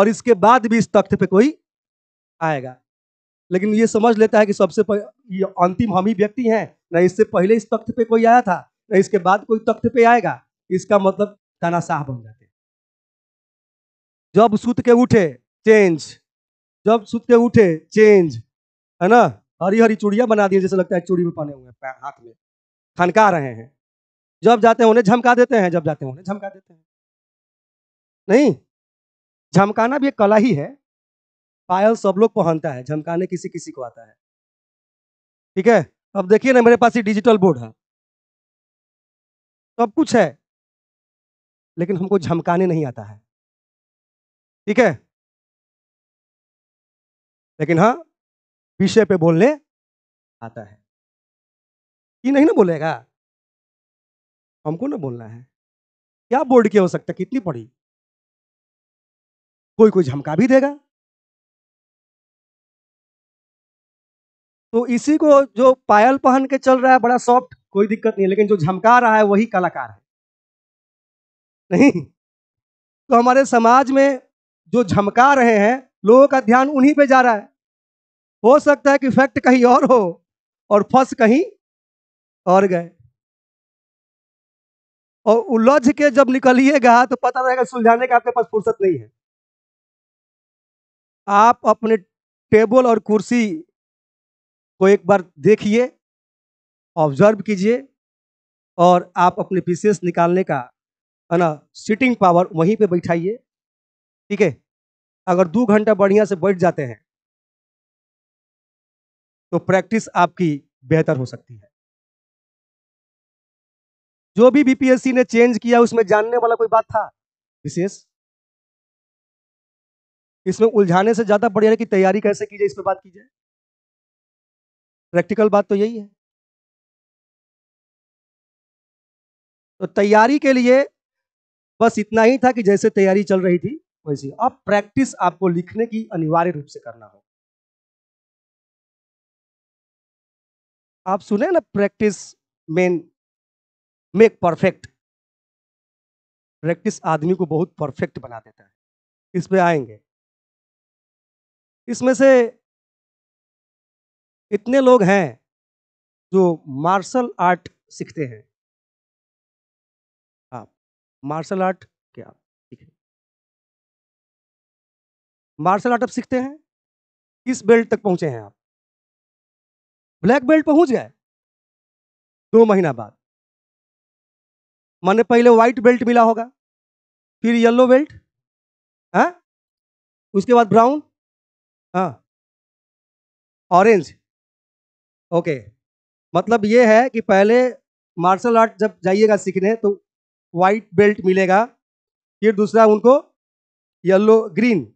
और इसके बाद भी इस तख्त पे कोई आएगा लेकिन ये समझ लेता है कि सबसे ये अंतिम हम ही व्यक्ति हैं न इससे पहले इस तख्त पे कोई आया था न इसके बाद कोई तख्त पे आएगा इसका मतलब तानाशाह बन जाते जब सुत के उठे चेंज जब सुत के उठे चेंज है ना हरी हरी चूड़िया बना दिए जैसे लगता है चूड़ी में पहने हुए हैं हाथ में खनका रहे हैं जब जाते हैं उन्हें झमका देते हैं जब जाते हैं उन्हें झमका देते हैं नहीं झमकाना भी एक कला ही है पायल सब लोग पहनता है झमकाने किसी किसी को आता है ठीक है अब देखिए ना मेरे पास ये डिजिटल बोर्ड है सब कुछ है लेकिन हमको झमकाने नहीं आता है ठीक है लेकिन हाँ विषय पे बोलने आता है ये नहीं ना बोलेगा हमको ना बोलना है क्या बोर्ड की सकता कितनी पड़ी कोई कोई झमका भी देगा तो इसी को जो पायल पहन के चल रहा है बड़ा सॉफ्ट कोई दिक्कत नहीं है लेकिन जो झमका रहा है वही कलाकार है नहीं तो हमारे समाज में जो झमका रहे हैं लोगों का ध्यान उन्हीं पे जा रहा है हो सकता है कि फैक्ट कहीं और हो और फंस कहीं और गए और उलझ के जब निकलिएगा तो पता रहेगा सुलझाने का आपके पास फुर्सत नहीं है आप अपने टेबल और कुर्सी को एक बार देखिए ऑब्जर्व कीजिए और आप अपने पीसीएस निकालने का है ना सीटिंग पावर वहीं पे बैठाइए ठीक है अगर दो घंटा बढ़िया से बैठ जाते हैं तो प्रैक्टिस आपकी बेहतर हो सकती है जो भी बीपीएससी ने चेंज किया उसमें जानने वाला कोई बात था विशेष इसमें उलझाने से ज्यादा बढ़िया है कि तैयारी कैसे की जाए इस पर बात की जाए प्रैक्टिकल बात तो यही है तो तैयारी के लिए बस इतना ही था कि जैसे तैयारी चल रही थी वैसी अब प्रैक्टिस आपको लिखने की अनिवार्य रूप से करना होगा आप सुने ना practice men make perfect practice आदमी को बहुत परफेक्ट बना देता है इस पे आएंगे इसमें से इतने लोग हैं जो मार्शल आर्ट सीखते हैं आप मार्शल आर्ट क्या मार्शल आर्ट आप सीखते हैं किस बेल्ट तक पहुंचे हैं आप ब्लैक बेल्ट पहुंच गए दो महीना बाद मैंने पहले व्हाइट बेल्ट मिला होगा फिर येलो बेल्ट है हाँ? उसके बाद ब्राउन हाँ ऑरेंज ओके मतलब ये है कि पहले मार्शल आर्ट जब जाइएगा सीखने तो वाइट बेल्ट मिलेगा फिर दूसरा उनको येलो ग्रीन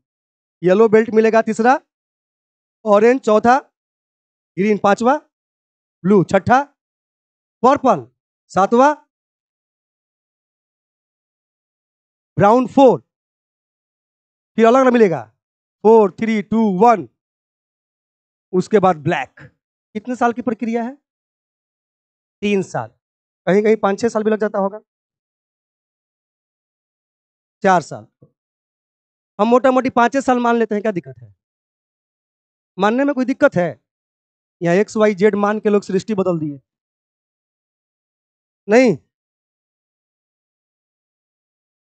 येलो बेल्ट मिलेगा तीसरा ऑरेंज चौथा ग्रीन पांचवा ब्लू छठा पर्पल सातवा ब्राउन फोर फिर अलग अलग मिलेगा फोर थ्री टू वन उसके बाद ब्लैक कितने साल की प्रक्रिया है तीन साल कहीं कहीं पाँच छह साल भी लग जाता होगा चार साल हम मोटा मोटी पाँच साल मान लेते हैं क्या दिक्कत है मानने में कोई दिक्कत है यहाँ एक्स वाई जेड मान के लोग सृष्टि बदल दिए नहीं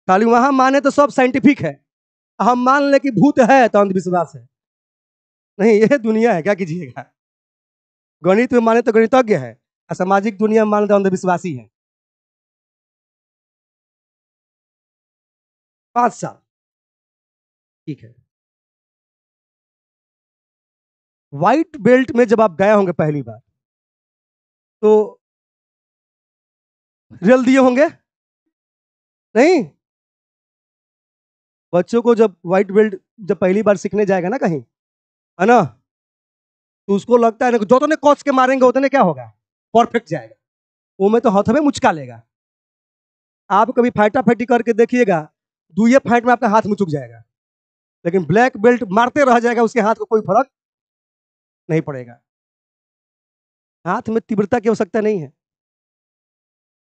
खाली वहां माने तो सब साइंटिफिक है हम मान ले कि भूत है तो अंधविश्वास है नहीं यह दुनिया है क्या कीजिएगा गणित में माने तो गणितज्ञ है सामाजिक दुनिया में माने तो अंधविश्वासी है पांच साल ठीक है व्हाइट बेल्ट में जब आप गए होंगे पहली बार तो रियल दिए होंगे नहीं बच्चों को जब व्हाइट बेल्ट जब पहली बार सीखने जाएगा ना कहीं है ना तो उसको लगता है ना जो तो ने कॉस के मारेंगे उतने क्या होगा परफेक्ट जाएगा वो में तो हथ में मुचका लेगा आप कभी फाइटा फाइटी करके देखिएगा दुए फाइट में आपका हाथ मुचुक जाएगा लेकिन ब्लैक बेल्ट मारते रह जाएगा उसके हाथ को कोई फर्क नहीं पड़ेगा हाथ में तीव्रता की आवश्यकता नहीं है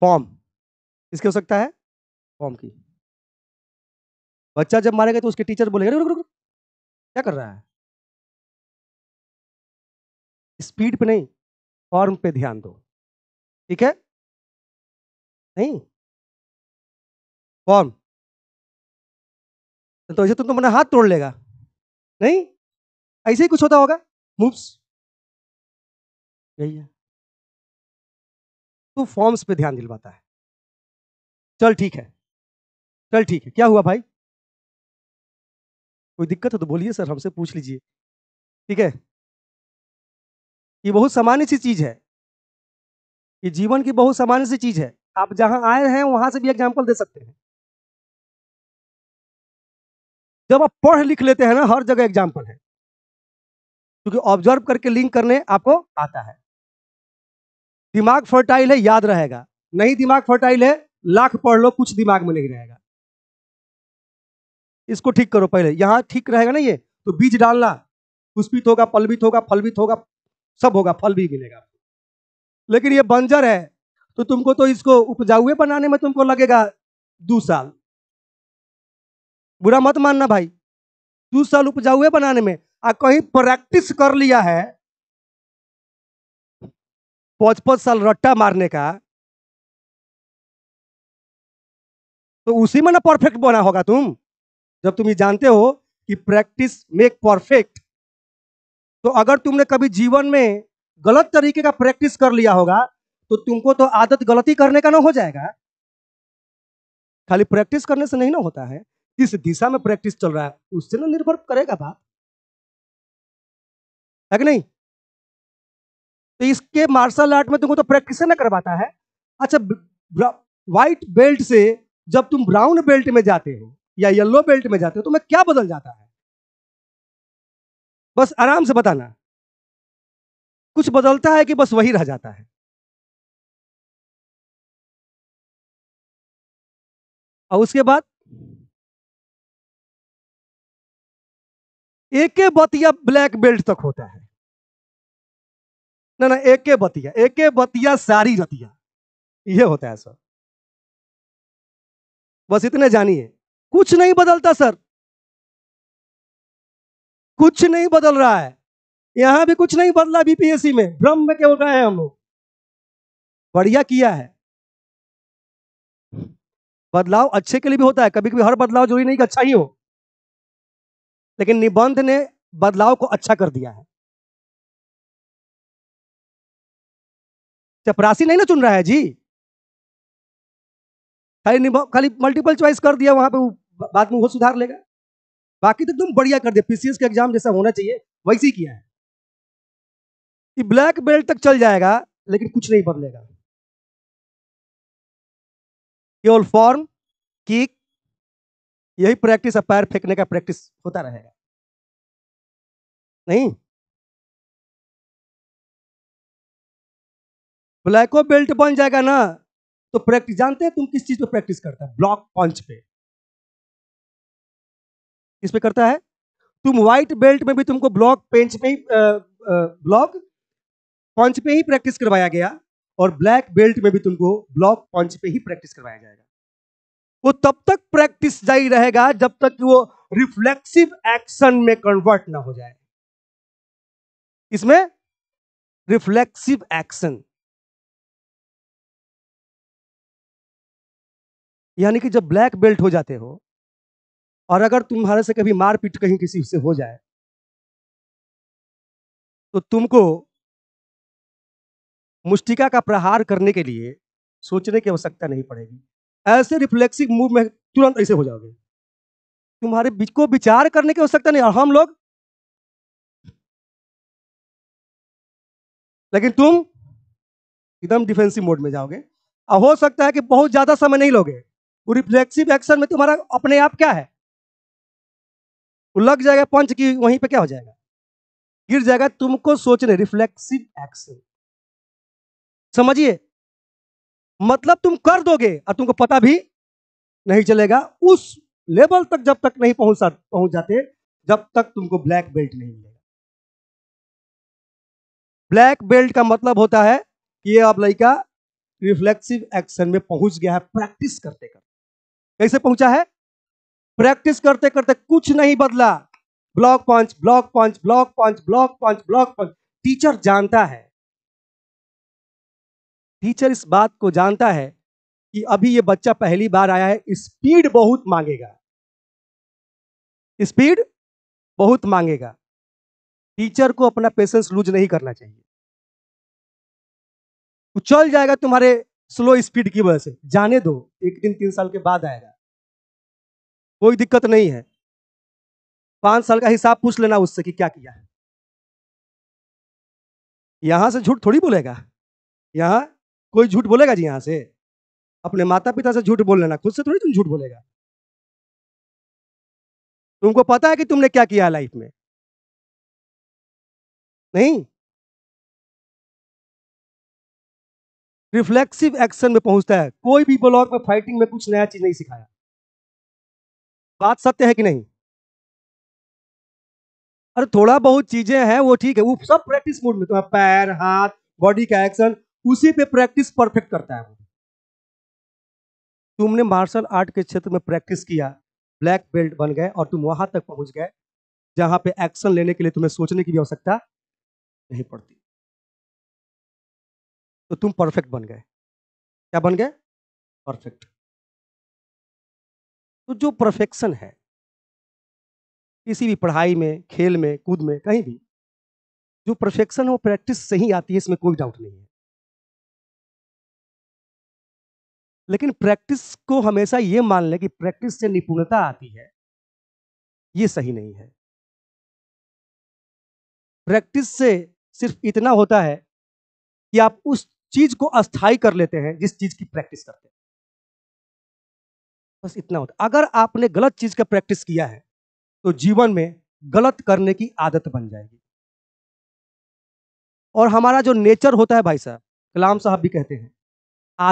फॉर्म इसकी आवश्यकता है फॉर्म की बच्चा जब मारेगा तो उसके टीचर बोलेगा रुक रुक रुक क्या कर रहा है स्पीड पे नहीं फॉर्म पे ध्यान दो ठीक है नहीं फॉर्म तो ऐसे तुम तो, तो, हाथ तोड़ लेगा नहीं ऐसे ही कुछ होता होगा मूव्स यही है तो फॉर्म्स पे ध्यान दिलवाता है चल ठीक है चल ठीक है क्या हुआ भाई कोई दिक्कत हो तो बोलिए सर हमसे पूछ लीजिए ठीक है ये बहुत सामान्य सी चीज है ये जीवन की बहुत सामान्य सी चीज है आप जहां आए हैं वहां से भी एग्जाम्पल दे सकते हैं जब आप पढ़ लिख लेते हैं ना हर जगह एग्जाम्पल है क्योंकि ऑब्जर्व करके लिंक करने आपको आता है दिमाग फर्टाइल है याद रहेगा नहीं दिमाग फर्टाइल है लाख पढ़ लो कुछ दिमाग में नहीं रहेगा इसको ठीक करो पहले यहां ठीक रहेगा ना ये तो बीज डालना पुष्पित होगा पलवित होगा फलवित होगा सब होगा फल भी मिलेगा लेकिन ये बंजर है तो तुमको तो इसको उपजाऊ बनाने में तुमको लगेगा दो साल बुरा मत मानना भाई दो साल उपजाऊ बनाने में आ कहीं प्रैक्टिस कर लिया है पांच पांच साल रट्टा मारने का तो उसी में ना परफेक्ट बना होगा तुम जब तुम ये जानते हो कि प्रैक्टिस मेक परफेक्ट तो अगर तुमने कभी जीवन में गलत तरीके का प्रैक्टिस कर लिया होगा तो तुमको तो आदत गलती करने का ना हो जाएगा खाली प्रैक्टिस करने से नहीं ना होता है किस दिशा में प्रैक्टिस चल रहा है उससे ना निर्भर करेगा बात है कि नहीं तो इसके मार्शल आर्ट में तुमको तो प्रैक्टिस ना करवाता है अच्छा व्हाइट बेल्ट से जब तुम ब्राउन बेल्ट में जाते हो या येलो बेल्ट में जाते हो तुम्हें क्या बदल जाता है बस आराम से बताना कुछ बदलता है कि बस वही रह जाता है और उसके बाद एक बतिया ब्लैक बेल्ट तक होता है ना ना एक बतिया एक बतिया सारी रतिया ये होता है सर बस इतने जानिए कुछ नहीं बदलता सर कुछ नहीं बदल रहा है यहां भी कुछ नहीं बदला बीपीएससी में भ्रम में केवल रहे हैं हम लोग बढ़िया किया है बदलाव अच्छे के लिए भी होता है कभी कभी हर बदलाव जरूरी नहीं कि अच्छा ही हो लेकिन निबंध ने बदलाव को अच्छा कर दिया है चपरासी नहीं ना चुन रहा है जी खाली खाली मल्टीपल चॉइस कर दिया वहां पे बाद में वो सुधार लेगा बाकी तो एकदम बढ़िया कर दिया पीसीएस का एग्जाम जैसा होना चाहिए वैसे ही किया है कि ब्लैक बेल्ट तक चल जाएगा लेकिन कुछ नहीं बदलेगा केवल फॉर्म किक यही प्रैक्टिस अब पैर फेंकने का प्रैक्टिस होता रहेगा नहीं ब्लैको बेल्ट बन जाएगा ना तो प्रैक्टिस जानते हैं तुम किस चीज पे प्रैक्टिस करता है ब्लॉक पंच पे किस पे करता है तुम व्हाइट बेल्ट में भी तुमको ब्लॉक पेंच पे ही ब्लॉक पंच पे ही प्रैक्टिस करवाया गया और ब्लैक बेल्ट में भी तुमको ब्लॉक पंच पे ही प्रैक्टिस करवाया जाएगा वो तब तक प्रैक्टिस जारी रहेगा जब तक कि वो रिफ्लेक्सिव एक्शन में कन्वर्ट ना हो जाए इसमें रिफ्लेक्सिव एक्शन यानी कि जब ब्लैक बेल्ट हो जाते हो और अगर तुम्हारे से कभी मारपीट कहीं किसी से हो जाए तो तुमको मुष्टिका का प्रहार करने के लिए सोचने की आवश्यकता नहीं पड़ेगी ऐसे रिफ्लेक्सिव मूव में तुरंत ऐसे हो जाओगे तुम्हारे बीच को विचार करने की आवश्यकता नहीं और हम लोग लेकिन तुम एकदम डिफेंसिव मोड में जाओगे और हो सकता है कि बहुत ज्यादा समय नहीं लोगे वो रिफ्लेक्सिव एक्शन में तुम्हारा अपने आप क्या है वो लग जाएगा पंच की वहीं पे क्या हो जाएगा गिर जाएगा तुमको सोचने रिफ्लेक्सिव एक्शन समझिए मतलब तुम कर दोगे और तुमको पता भी नहीं चलेगा उस लेवल तक जब तक नहीं पहुंच पहुंच जाते जब तक तुमको ब्लैक बेल्ट नहीं मिलेगा ब्लैक बेल्ट का मतलब होता है कि ये अब लड़का रिफ्लेक्सिव एक्शन में पहुंच गया है प्रैक्टिस करते करते कैसे पहुंचा है प्रैक्टिस करते करते कुछ नहीं बदला block punch block punch block punch block punch block punch teacher जानता है टीचर इस बात को जानता है कि अभी ये बच्चा पहली बार आया है स्पीड बहुत मांगेगा स्पीड बहुत मांगेगा टीचर को अपना पेशेंस लूज नहीं करना चाहिए वो चल जाएगा तुम्हारे स्लो स्पीड की वजह से जाने दो एक दिन तीन साल के बाद आएगा कोई दिक्कत नहीं है पांच साल का हिसाब पूछ लेना उससे कि क्या किया है यहां से झूठ थोड़ी बोलेगा यहां कोई झूठ बोलेगा जी यहां से अपने माता पिता से झूठ बोल लेना खुद से थोड़ी तुम झूठ बोलेगा तुमको पता है कि तुमने क्या किया लाइफ में नहीं रिफ्लेक्सिव एक्शन में पहुंचता है कोई भी ब्लॉग में फाइटिंग में कुछ नया चीज नहीं सिखाया बात सत्य है कि नहीं अरे थोड़ा बहुत चीजें हैं वो ठीक है वो सब प्रैक्टिस मोड में तुम्हारा पैर हाथ बॉडी का एक्शन उसी पे प्रैक्टिस परफेक्ट करता है वो तुमने मार्शल आर्ट के क्षेत्र में प्रैक्टिस किया ब्लैक बेल्ट बन गए और तुम वहां तक पहुंच गए जहां पे एक्शन लेने के लिए तुम्हें सोचने की भी आवश्यकता नहीं पड़ती तो तुम परफेक्ट बन गए क्या बन गए परफेक्ट तो जो परफेक्शन है किसी भी पढ़ाई में खेल में कूद में कहीं भी जो परफेक्शन है वो प्रैक्टिस से ही आती है इसमें कोई डाउट नहीं है लेकिन प्रैक्टिस को हमेशा ये मान लें कि प्रैक्टिस से निपुणता आती है ये सही नहीं है प्रैक्टिस से सिर्फ इतना होता है कि आप उस चीज को अस्थाई कर लेते हैं जिस चीज की प्रैक्टिस करते हैं बस इतना होता अगर आपने गलत चीज का प्रैक्टिस किया है तो जीवन में गलत करने की आदत बन जाएगी और हमारा जो नेचर होता है भाई साहब कलाम साहब भी कहते हैं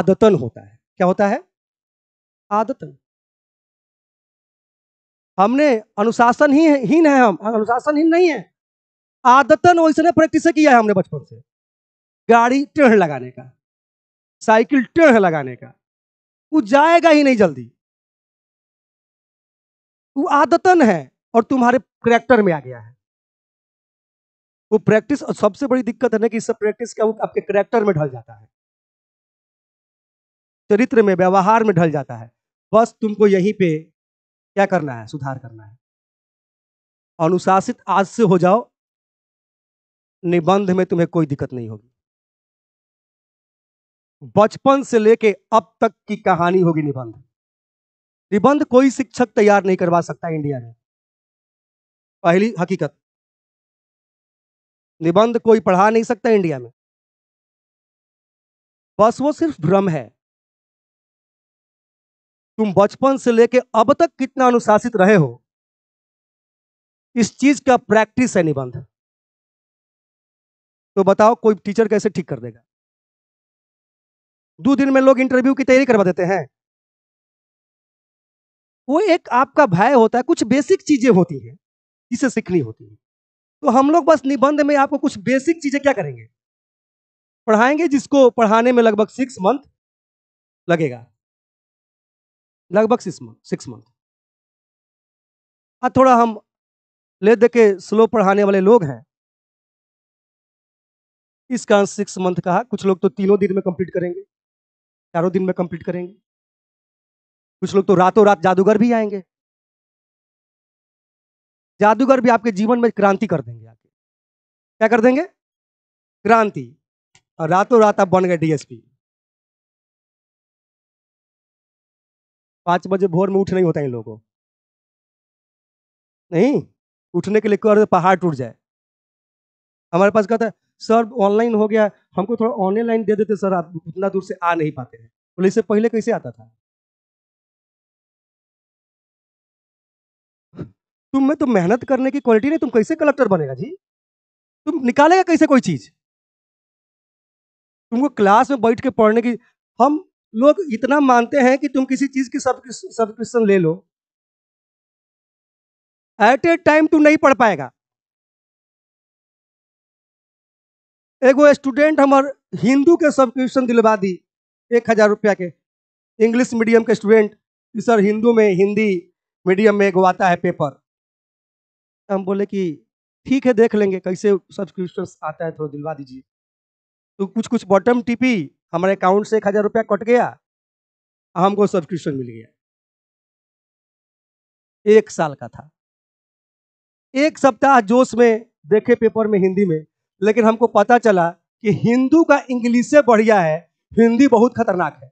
आदतन होता है क्या होता है आदतन हमने अनुशासन ही हीन है हम अनुशासन हीन नहीं है आदतन वैसे प्रैक्टिस किया है हमने बचपन से गाड़ी टेढ़ लगाने का साइकिल टेढ़ लगाने का वो जाएगा ही नहीं जल्दी वो आदतन है और तुम्हारे करेक्टर में आ गया है वो प्रैक्टिस और सबसे बड़ी दिक्कत है ना कि इससे प्रैक्टिस का वो आपके करेक्टर में ढल जाता है चरित्र में व्यवहार में ढल जाता है बस तुमको यहीं पे क्या करना है सुधार करना है अनुशासित आज से हो जाओ निबंध में तुम्हें कोई दिक्कत नहीं होगी बचपन से लेके अब तक की कहानी होगी निबंध निबंध कोई शिक्षक तैयार नहीं करवा सकता इंडिया में पहली हकीकत निबंध कोई पढ़ा नहीं सकता इंडिया में बस वो सिर्फ भ्रम है तुम बचपन से लेके अब तक कितना अनुशासित रहे हो इस चीज का प्रैक्टिस है निबंध तो बताओ कोई टीचर कैसे ठीक कर देगा दो दिन में लोग इंटरव्यू की तैयारी करवा देते हैं वो एक आपका भय होता है कुछ बेसिक चीजें होती हैं जिसे सीखनी होती है तो हम लोग बस निबंध में आपको कुछ बेसिक चीजें क्या करेंगे पढ़ाएंगे जिसको पढ़ाने में लगभग सिक्स मंथ लगेगा लगभग सिक्स मंथ सिक्स मंथ अब थोड़ा हम ले दे के स्लो पढ़ाने वाले लोग हैं इसका सिक्स मंथ कहा कुछ लोग तो तीनों दिन में कंप्लीट करेंगे चारों दिन में कंप्लीट करेंगे कुछ लोग तो रातों रात जादूगर भी आएंगे जादूगर भी आपके जीवन में क्रांति कर देंगे आके क्या कर देंगे क्रांति और रातों रात आप बन गए डीएसपी पाँच बजे भोर में उठ नहीं होता इन लोगों को नहीं उठने के लिए कर पहाड़ टूट जाए हमारे पास कहता है सर ऑनलाइन हो गया हमको थोड़ा ऑनलाइन दे देते सर आप उतना दूर से आ नहीं पाते हैं बोले इससे पहले कैसे आता था तुम में तो मेहनत करने की क्वालिटी नहीं तुम कैसे कलेक्टर बनेगा जी तुम निकालेगा कैसे कोई चीज तुमको क्लास में बैठ के पढ़ने की हम लोग इतना मानते हैं कि तुम किसी चीज की सब सब्सक्रिप्शन ले लो एट ए टाइम तू नहीं पढ़ पाएगा एगो स्टूडेंट हमार हिंदू के सब्सक्रिप्शन दिलवा दी एक हजार रुपया के इंग्लिश मीडियम के स्टूडेंट सर हिंदू में हिंदी मीडियम में एगो आता है पेपर हम बोले कि ठीक है देख लेंगे कैसे सब्सक्रिप्शन आता है थोड़ा दिलवा दीजिए तो कुछ कुछ बॉटम टिपी हमारे अकाउंट से एक हज़ार रुपया कट गया हमको सब्सक्रिप्शन मिल गया एक साल का था एक सप्ताह जोश में देखे पेपर में हिंदी में लेकिन हमको पता चला कि हिंदू का इंग्लिश से बढ़िया है हिंदी बहुत खतरनाक है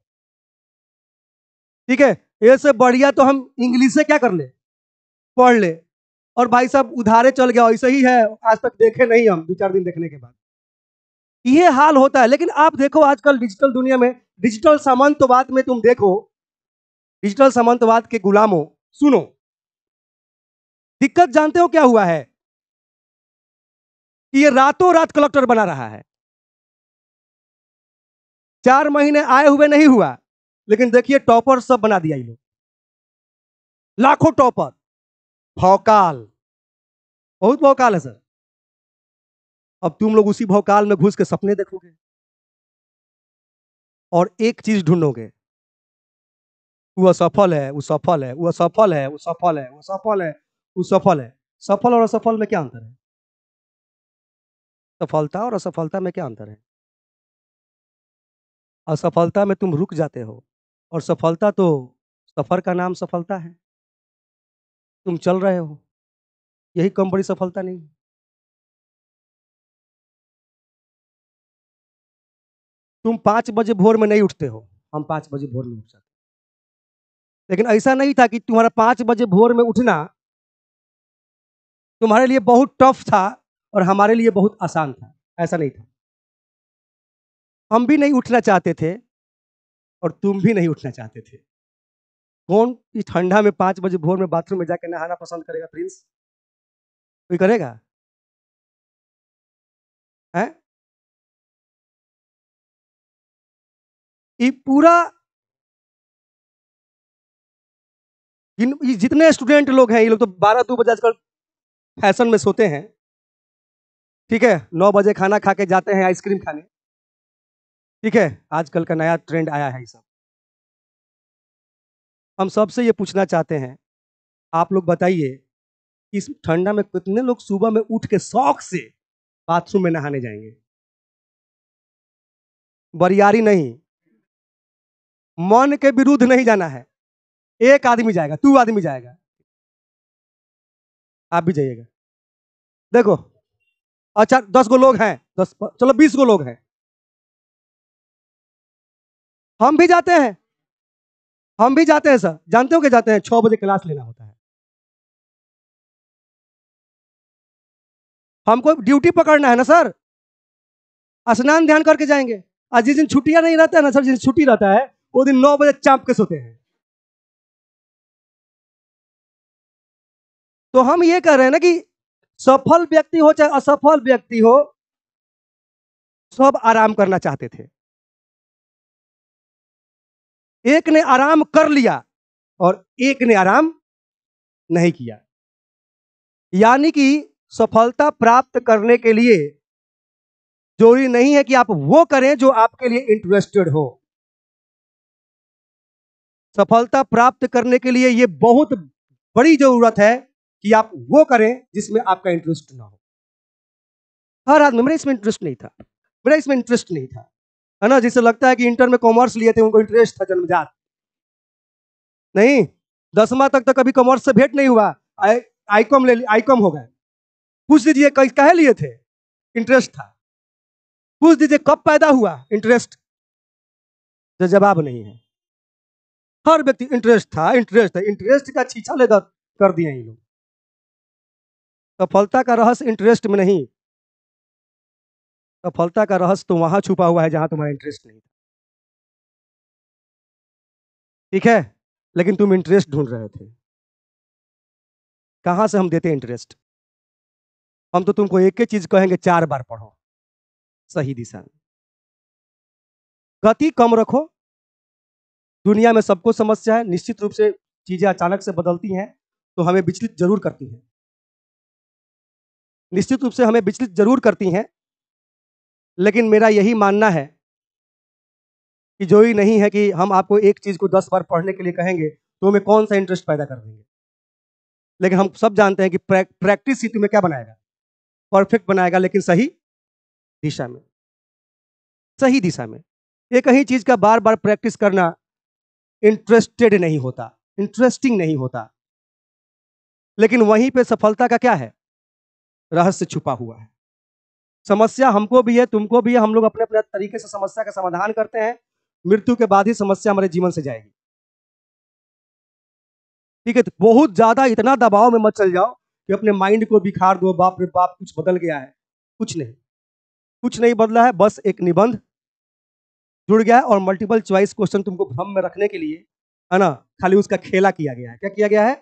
ठीक है ऐसे बढ़िया तो हम इंग्लिश से क्या कर ले पढ़ ले और भाई साहब उधारे चल गया ऐसे ही है आज तक देखे नहीं हम दो चार दिन देखने के बाद ये हाल होता है लेकिन आप देखो आजकल डिजिटल दुनिया में डिजिटल सामंतवाद में तुम देखो डिजिटल सामंतवाद के गुलामों सुनो दिक्कत जानते हो क्या हुआ है कि ये रातों रात कलेक्टर बना रहा है चार महीने आए हुए नहीं हुआ लेकिन देखिए टॉपर सब बना दिया ये लाखों टॉपर भौकाल बहुत भौकाल है सर अब तुम लोग उसी भौकाल में घुस के सपने देखोगे और एक चीज ढूंढोगे वो असफल है वो सफल है वो असफल है वो सफल है वो सफल है वो सफल है सफल और असफल में क्या अंतर है सफलता और असफलता में क्या अंतर है असफलता में तुम रुक जाते हो और सफलता तो सफर का नाम सफलता है तुम चल रहे हो यही कम बड़ी सफलता नहीं है तुम पाँच बजे भोर में नहीं उठते हो हम पाँच बजे भोर में उठ सकते लेकिन ऐसा नहीं था कि तुम्हारा पाँच बजे भोर में उठना तुम्हारे लिए बहुत टफ था और हमारे लिए बहुत आसान था ऐसा नहीं था हम भी नहीं उठना चाहते थे और तुम भी नहीं उठना चाहते थे कौन इस ठंडा में पाँच बजे भोर में बाथरूम में जाकर नहाना पसंद करेगा प्रिंस कोई करेगा है पूरा इन जितने स्टूडेंट लोग हैं ये लोग तो बारह दो बजे आजकल फैशन में सोते हैं ठीक है नौ बजे खाना खा के जाते हैं आइसक्रीम खाने ठीक है आजकल का नया ट्रेंड आया है ये सब हम सबसे ये पूछना चाहते हैं आप लोग बताइए इस ठंडा में कितने लोग सुबह में उठ के शौक से बाथरूम में नहाने जाएंगे बरियारी नहीं मन के विरुद्ध नहीं जाना है एक आदमी जाएगा तू आदमी जाएगा आप भी जाइएगा देखो अच्छा दस गो लोग हैं दस चलो बीस गो लोग हैं हम भी जाते हैं हम भी जाते हैं सर जानते हो कि जाते हैं छह बजे क्लास लेना होता है हमको ड्यूटी पकड़ना है ना सर स्नान ध्यान करके जाएंगे आज जिस दिन छुट्टियां नहीं रहता है ना सर जिस दिन छुट्टी रहता है वो दिन नौ बजे चाप के सोते हैं तो हम ये कह रहे हैं ना कि सफल व्यक्ति हो चाहे असफल व्यक्ति हो सब आराम करना चाहते थे एक ने आराम कर लिया और एक ने आराम नहीं किया यानी कि सफलता प्राप्त करने के लिए जरूरी नहीं है कि आप वो करें जो आपके लिए इंटरेस्टेड हो सफलता प्राप्त करने के लिए ये बहुत बड़ी जरूरत है कि आप वो करें जिसमें आपका इंटरेस्ट ना हो हर आदमी मेरा इसमें इंटरेस्ट नहीं था मेरा इसमें इंटरेस्ट नहीं था है ना जिसे लगता है कि इंटर में कॉमर्स लिए थे उनको इंटरेस्ट था जन्मजात नहीं दसवा तक तो कभी कॉमर्स से भेंट नहीं हुआ आईकॉम ले आईकॉम हो गए पूछ दीजिए कहे लिए थे इंटरेस्ट था पूछ दीजिए कब पैदा हुआ इंटरेस्ट जवाब नहीं है हर व्यक्ति इंटरेस्ट था इंटरेस्ट था इंटरेस्ट का छीछा लेकर कर दिए ये लोग सफलता का रहस्य इंटरेस्ट में नहीं सफलता का रहस्य तो वहां छुपा हुआ है जहां तुम्हारा इंटरेस्ट नहीं था ठीक है लेकिन तुम इंटरेस्ट ढूंढ रहे थे कहां से हम देते इंटरेस्ट हम तो तुमको एक ही चीज कहेंगे चार बार पढ़ो सही दिशा गति कम रखो दुनिया में सबको समस्या है निश्चित रूप से चीज़ें अचानक से बदलती हैं तो हमें विचलित जरूर करती हैं निश्चित रूप से हमें विचलित जरूर करती हैं लेकिन मेरा यही मानना है कि जो ही नहीं है कि हम आपको एक चीज़ को दस बार पढ़ने के लिए कहेंगे तो हमें कौन सा इंटरेस्ट पैदा कर देंगे लेकिन हम सब जानते हैं कि प्रैक्टिस ही तुम्हें क्या बनाएगा परफेक्ट बनाएगा लेकिन सही दिशा में सही दिशा में एक ही चीज़ का बार बार प्रैक्टिस करना इंटरेस्टेड नहीं होता इंटरेस्टिंग नहीं होता लेकिन वहीं पे सफलता का क्या है रहस्य छुपा हुआ है समस्या हमको भी है तुमको भी है हम लोग अपने अपने तरीके से समस्या का समाधान करते हैं मृत्यु के बाद ही समस्या हमारे जीवन से जाएगी ठीक है तो बहुत ज्यादा इतना दबाव में मत चल जाओ कि अपने माइंड को बिखार दो बाप रे बाप कुछ बदल गया है कुछ नहीं कुछ नहीं बदला है बस एक निबंध जुड़ गया है और मल्टीपल च्वाइस क्वेश्चन तुमको भ्रम में रखने के लिए है ना खाली उसका खेला किया गया है क्या किया गया है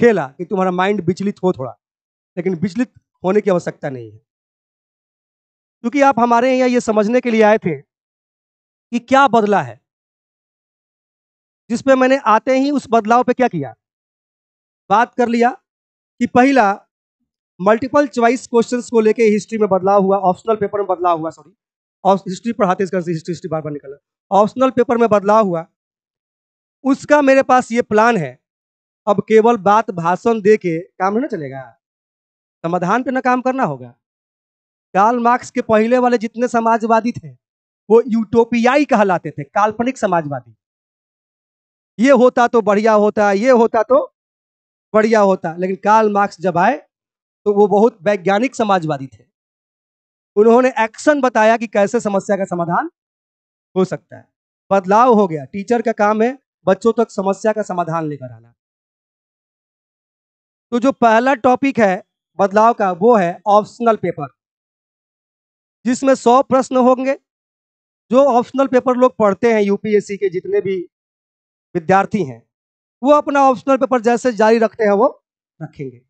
खेला कि तुम्हारा माइंड विचलित हो थोड़ा लेकिन विचलित होने की आवश्यकता नहीं है क्योंकि आप हमारे यहाँ ये समझने के लिए आए थे कि क्या बदला है जिसपे मैंने आते ही उस बदलाव पे क्या किया बात कर लिया कि पहला मल्टीपल च्वाइस क्वेश्चंस को लेके हिस्ट्री में बदलाव हुआ ऑप्शनल पेपर में बदलाव हुआ सॉरी और हिस्ट्री पढ़ाते इसका हिस्ट्री हिस्ट्री बार बार निकला ऑप्शनल पेपर में बदलाव हुआ उसका मेरे पास ये प्लान है अब केवल बात भाषण दे के काम नहीं ना चलेगा समाधान पे ना काम करना होगा काल मार्क्स के पहले वाले जितने समाजवादी थे वो यूटोपियाई कहलाते थे काल्पनिक समाजवादी ये होता तो बढ़िया होता ये होता तो बढ़िया होता लेकिन काल मार्क्स जब आए तो वो बहुत वैज्ञानिक समाजवादी थे उन्होंने एक्शन बताया कि कैसे समस्या का समाधान हो सकता है बदलाव हो गया टीचर का काम है बच्चों तक समस्या का समाधान लेकर आना तो जो पहला टॉपिक है बदलाव का वो है ऑप्शनल पेपर जिसमें सौ प्रश्न होंगे जो ऑप्शनल पेपर लोग पढ़ते हैं यूपीएससी के जितने भी विद्यार्थी हैं वो अपना ऑप्शनल पेपर जैसे जारी रखते हैं वो रखेंगे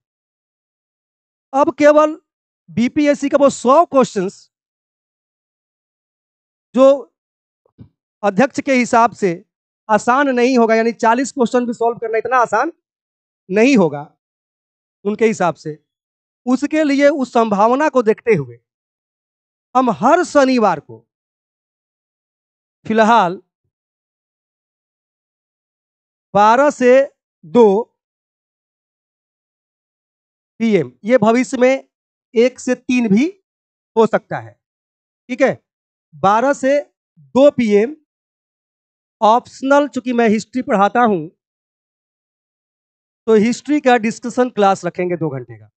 अब केवल बीपीएससी का वो सौ क्वेश्चन जो अध्यक्ष के हिसाब से आसान नहीं होगा यानी चालीस क्वेश्चन भी सॉल्व करना इतना आसान नहीं होगा उनके हिसाब से उसके लिए उस संभावना को देखते हुए हम हर शनिवार को फिलहाल 12 से 2 पीएम ये भविष्य में एक से तीन भी हो सकता है ठीक है बारह से दो पीएम ऑप्शनल चूंकि मैं हिस्ट्री पढ़ाता हूं तो हिस्ट्री का डिस्कशन क्लास रखेंगे दो घंटे का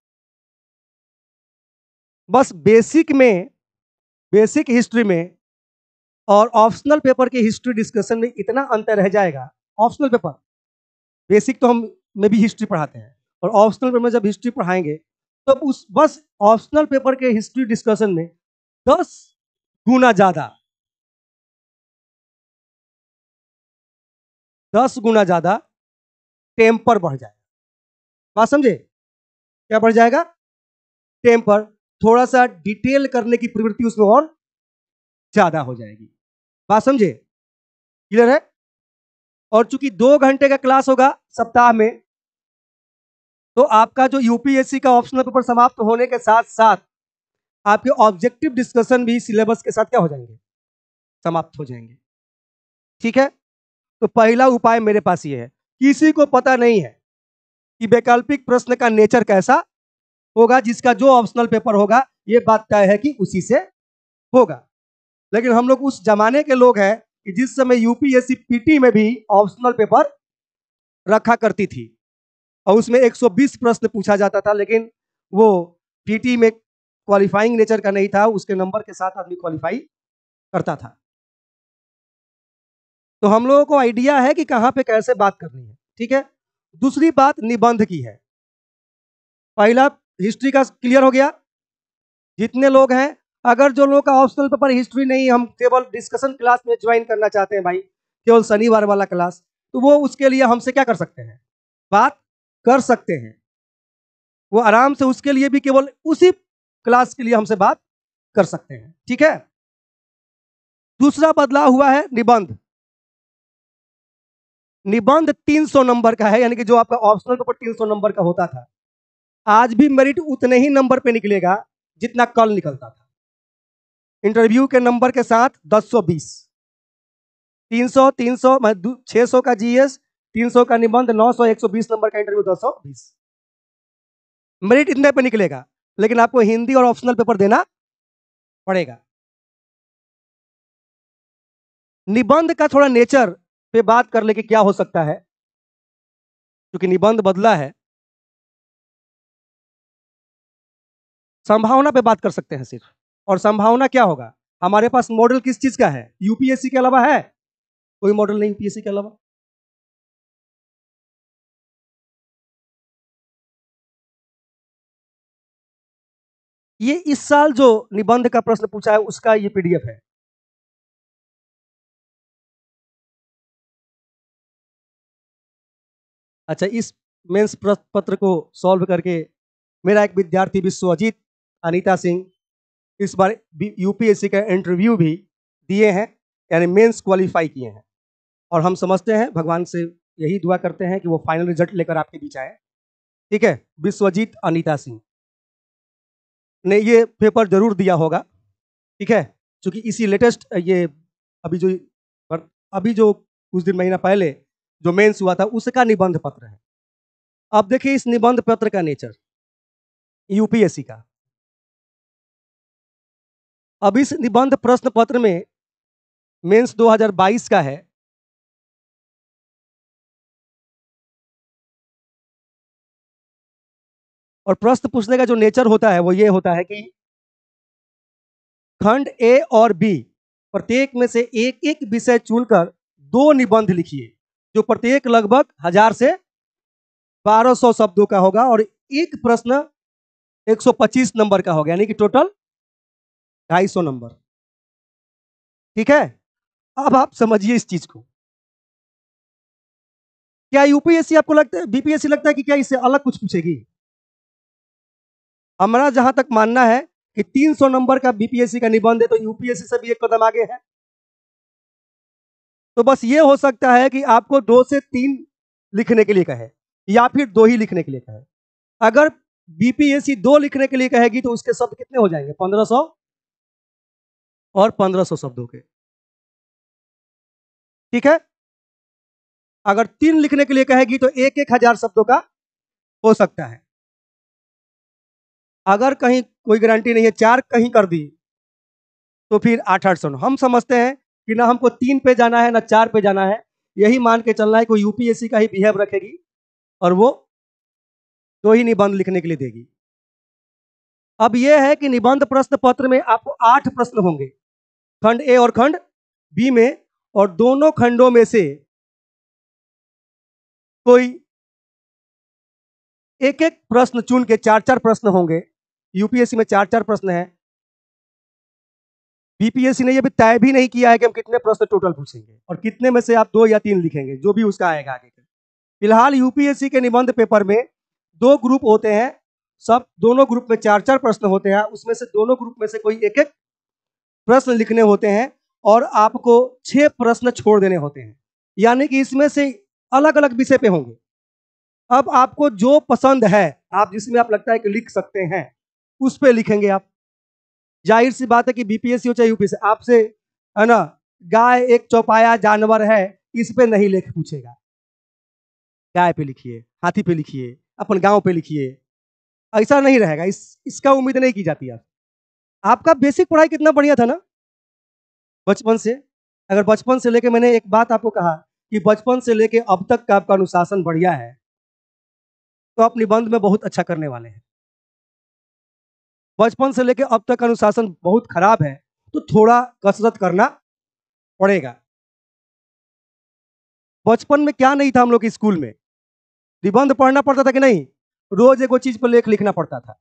बस बेसिक में बेसिक हिस्ट्री में और ऑप्शनल पेपर के हिस्ट्री डिस्कशन में इतना अंतर रह जाएगा ऑप्शनल पेपर बेसिक तो हम में भी हिस्ट्री पढ़ाते हैं और ऑप्शनल पेपर में जब हिस्ट्री पढ़ाएंगे तो उस बस ऑप्शनल पेपर के हिस्ट्री डिस्कशन में दस गुना ज्यादा दस गुना ज्यादा टेम्पर बढ़ जाएगा बात समझे क्या बढ़ जाएगा टेम्पर थोड़ा सा डिटेल करने की प्रवृत्ति उसमें और ज्यादा हो जाएगी बात समझे क्लियर है और चूंकि दो घंटे का क्लास होगा सप्ताह में तो आपका जो यूपीएससी का ऑप्शनल पेपर समाप्त होने के साथ साथ आपके ऑब्जेक्टिव डिस्कशन भी सिलेबस के साथ क्या हो जाएंगे समाप्त हो जाएंगे ठीक है तो पहला उपाय मेरे पास ये है किसी को पता नहीं है कि वैकल्पिक प्रश्न का नेचर कैसा होगा जिसका जो ऑप्शनल पेपर होगा ये बात तय है कि उसी से होगा लेकिन हम लोग उस जमाने के लोग हैं कि जिस समय यूपीएससी पीटी में भी ऑप्शनल पेपर रखा करती थी और उसमें 120 प्रश्न पूछा जाता था लेकिन वो पीटी में क्वालिफाइंग नेचर का नहीं था उसके नंबर के साथ आदमी क्वालिफाई करता था तो हम लोगों को आइडिया है कि कहाँ पे कैसे बात करनी है ठीक है दूसरी बात निबंध की है पहला हिस्ट्री का क्लियर हो गया जितने लोग हैं अगर जो लोग का ऑप्शनल पेपर हिस्ट्री नहीं हम केवल डिस्कशन क्लास में ज्वाइन करना चाहते हैं भाई केवल शनिवार वाला क्लास तो वो उसके लिए हमसे क्या कर सकते हैं बात कर सकते हैं वो आराम से उसके लिए भी केवल उसी क्लास के लिए हमसे बात कर सकते हैं ठीक है दूसरा बदलाव हुआ है निबंध निबंध 300 नंबर का है यानी कि जो आपका ऑप्शनल पेपर 300 नंबर का होता था आज भी मेरिट उतने ही नंबर पे निकलेगा जितना कल निकलता था इंटरव्यू के नंबर के साथ 1020 300 300 सौ तीन सौ का जीएस 300 का निबंध 900 बीस नंबर का इंटरव्यू बीस मेरिट इतने पे निकलेगा लेकिन आपको हिंदी और ऑप्शनल पेपर देना पड़ेगा निबंध का थोड़ा नेचर पे बात कर ले कि क्या हो सकता है क्योंकि निबंध बदला है संभावना पे बात कर सकते हैं सिर्फ और संभावना क्या होगा हमारे पास मॉडल किस चीज का है यूपीएससी के अलावा है कोई मॉडल नहीं यूपीएससी के अलावा ये इस साल जो निबंध का प्रश्न पूछा है उसका ये पीडीएफ है अच्छा इस मेंस पत्र को सॉल्व करके मेरा एक विद्यार्थी विश्वजीत अनीता सिंह इस बार यूपीएससी का इंटरव्यू भी दिए हैं यानी मेंस क्वालिफाई किए हैं और हम समझते हैं भगवान से यही दुआ करते हैं कि वो फाइनल रिजल्ट लेकर आपके बीच आए ठीक है विश्वजीत अनीता सिंह ने ये पेपर जरूर दिया होगा ठीक है क्योंकि इसी लेटेस्ट ये अभी जो अभी जो कुछ दिन महीना पहले जो मेंस हुआ था उसका निबंध पत्र है अब देखिए इस निबंध पत्र का नेचर यूपीएससी का अब इस निबंध प्रश्न पत्र में मेंस 2022 का है और प्रश्न पूछने का जो नेचर होता है वो ये होता है कि खंड ए और बी प्रत्येक में से एक एक विषय चुनकर दो निबंध लिखिए जो प्रत्येक लगभग हजार से 1200 शब्दों का होगा और एक प्रश्न 125 नंबर का होगा यानी कि टोटल 250 नंबर ठीक है अब आप समझिए इस चीज को क्या यूपीएससी आपको लगता है बीपीएससी लगता है कि क्या इससे अलग कुछ पूछेगी हमारा जहां तक मानना है कि 300 नंबर का बीपीएससी का निबंध है तो यूपीएससी से भी एक कदम आगे है तो बस ये हो सकता है कि आपको दो से तीन लिखने के लिए कहे या फिर दो ही लिखने के लिए कहे अगर बीपीएससी दो लिखने के लिए कहेगी तो उसके शब्द कितने हो जाएंगे पंद्रह सौ और पंद्रह सौ शब्दों के ठीक है अगर तीन लिखने के लिए कहेगी तो एक एक हजार शब्दों का हो सकता है अगर कहीं कोई गारंटी नहीं है चार कहीं कर दी तो फिर आठ आठ सौ हम समझते हैं कि ना हमको तीन पे जाना है ना चार पे जाना है यही मान के चलना है कि यूपीएससी का ही बिहेव रखेगी और वो दो ही निबंध लिखने के लिए देगी अब यह है कि निबंध प्रश्न पत्र में आपको आठ प्रश्न होंगे खंड ए और खंड बी में और दोनों खंडों में से कोई एक एक प्रश्न चुन के चार चार प्रश्न होंगे यूपीएससी में चार चार प्रश्न है बीपीएससी ने यह भी तय भी नहीं किया है कि हम कितने प्रश्न टोटल पूछेंगे और कितने में से आप दो या तीन लिखेंगे जो भी उसका आएगा आगे फिलहाल यूपीएससी के निबंध पेपर में दो ग्रुप होते हैं सब दोनों ग्रुप में चार चार प्रश्न होते हैं उसमें से दोनों ग्रुप में से कोई एक एक प्रश्न लिखने होते हैं और आपको छह प्रश्न छोड़ देने होते हैं यानी कि इसमें से अलग अलग विषय पे होंगे अब आपको जो पसंद है आप जिसमें आप लगता है कि लिख सकते हैं उस पर लिखेंगे आप जाहिर सी बात है कि बीपीएससी हो चाहे यूपीएससी आपसे है ना गाय एक चौपाया जानवर है इस पे नहीं लेख पूछेगा गाय पे लिखिए हाथी पे लिखिए अपन गांव पे लिखिए ऐसा नहीं रहेगा इस इसका उम्मीद नहीं की जाती आप आपका बेसिक पढ़ाई कितना बढ़िया था ना बचपन से अगर बचपन से लेके मैंने एक बात आपको कहा कि बचपन से लेके अब तक का आपका अनुशासन बढ़िया है तो आप निबंध में बहुत अच्छा करने वाले हैं बचपन से लेकर अब तक अनुशासन बहुत खराब है तो थोड़ा कसरत करना पड़ेगा बचपन में क्या नहीं था हम लोग स्कूल में निबंध पढ़ना पड़ता था कि नहीं रोज एगो चीज पर लेख लिखना पड़ता था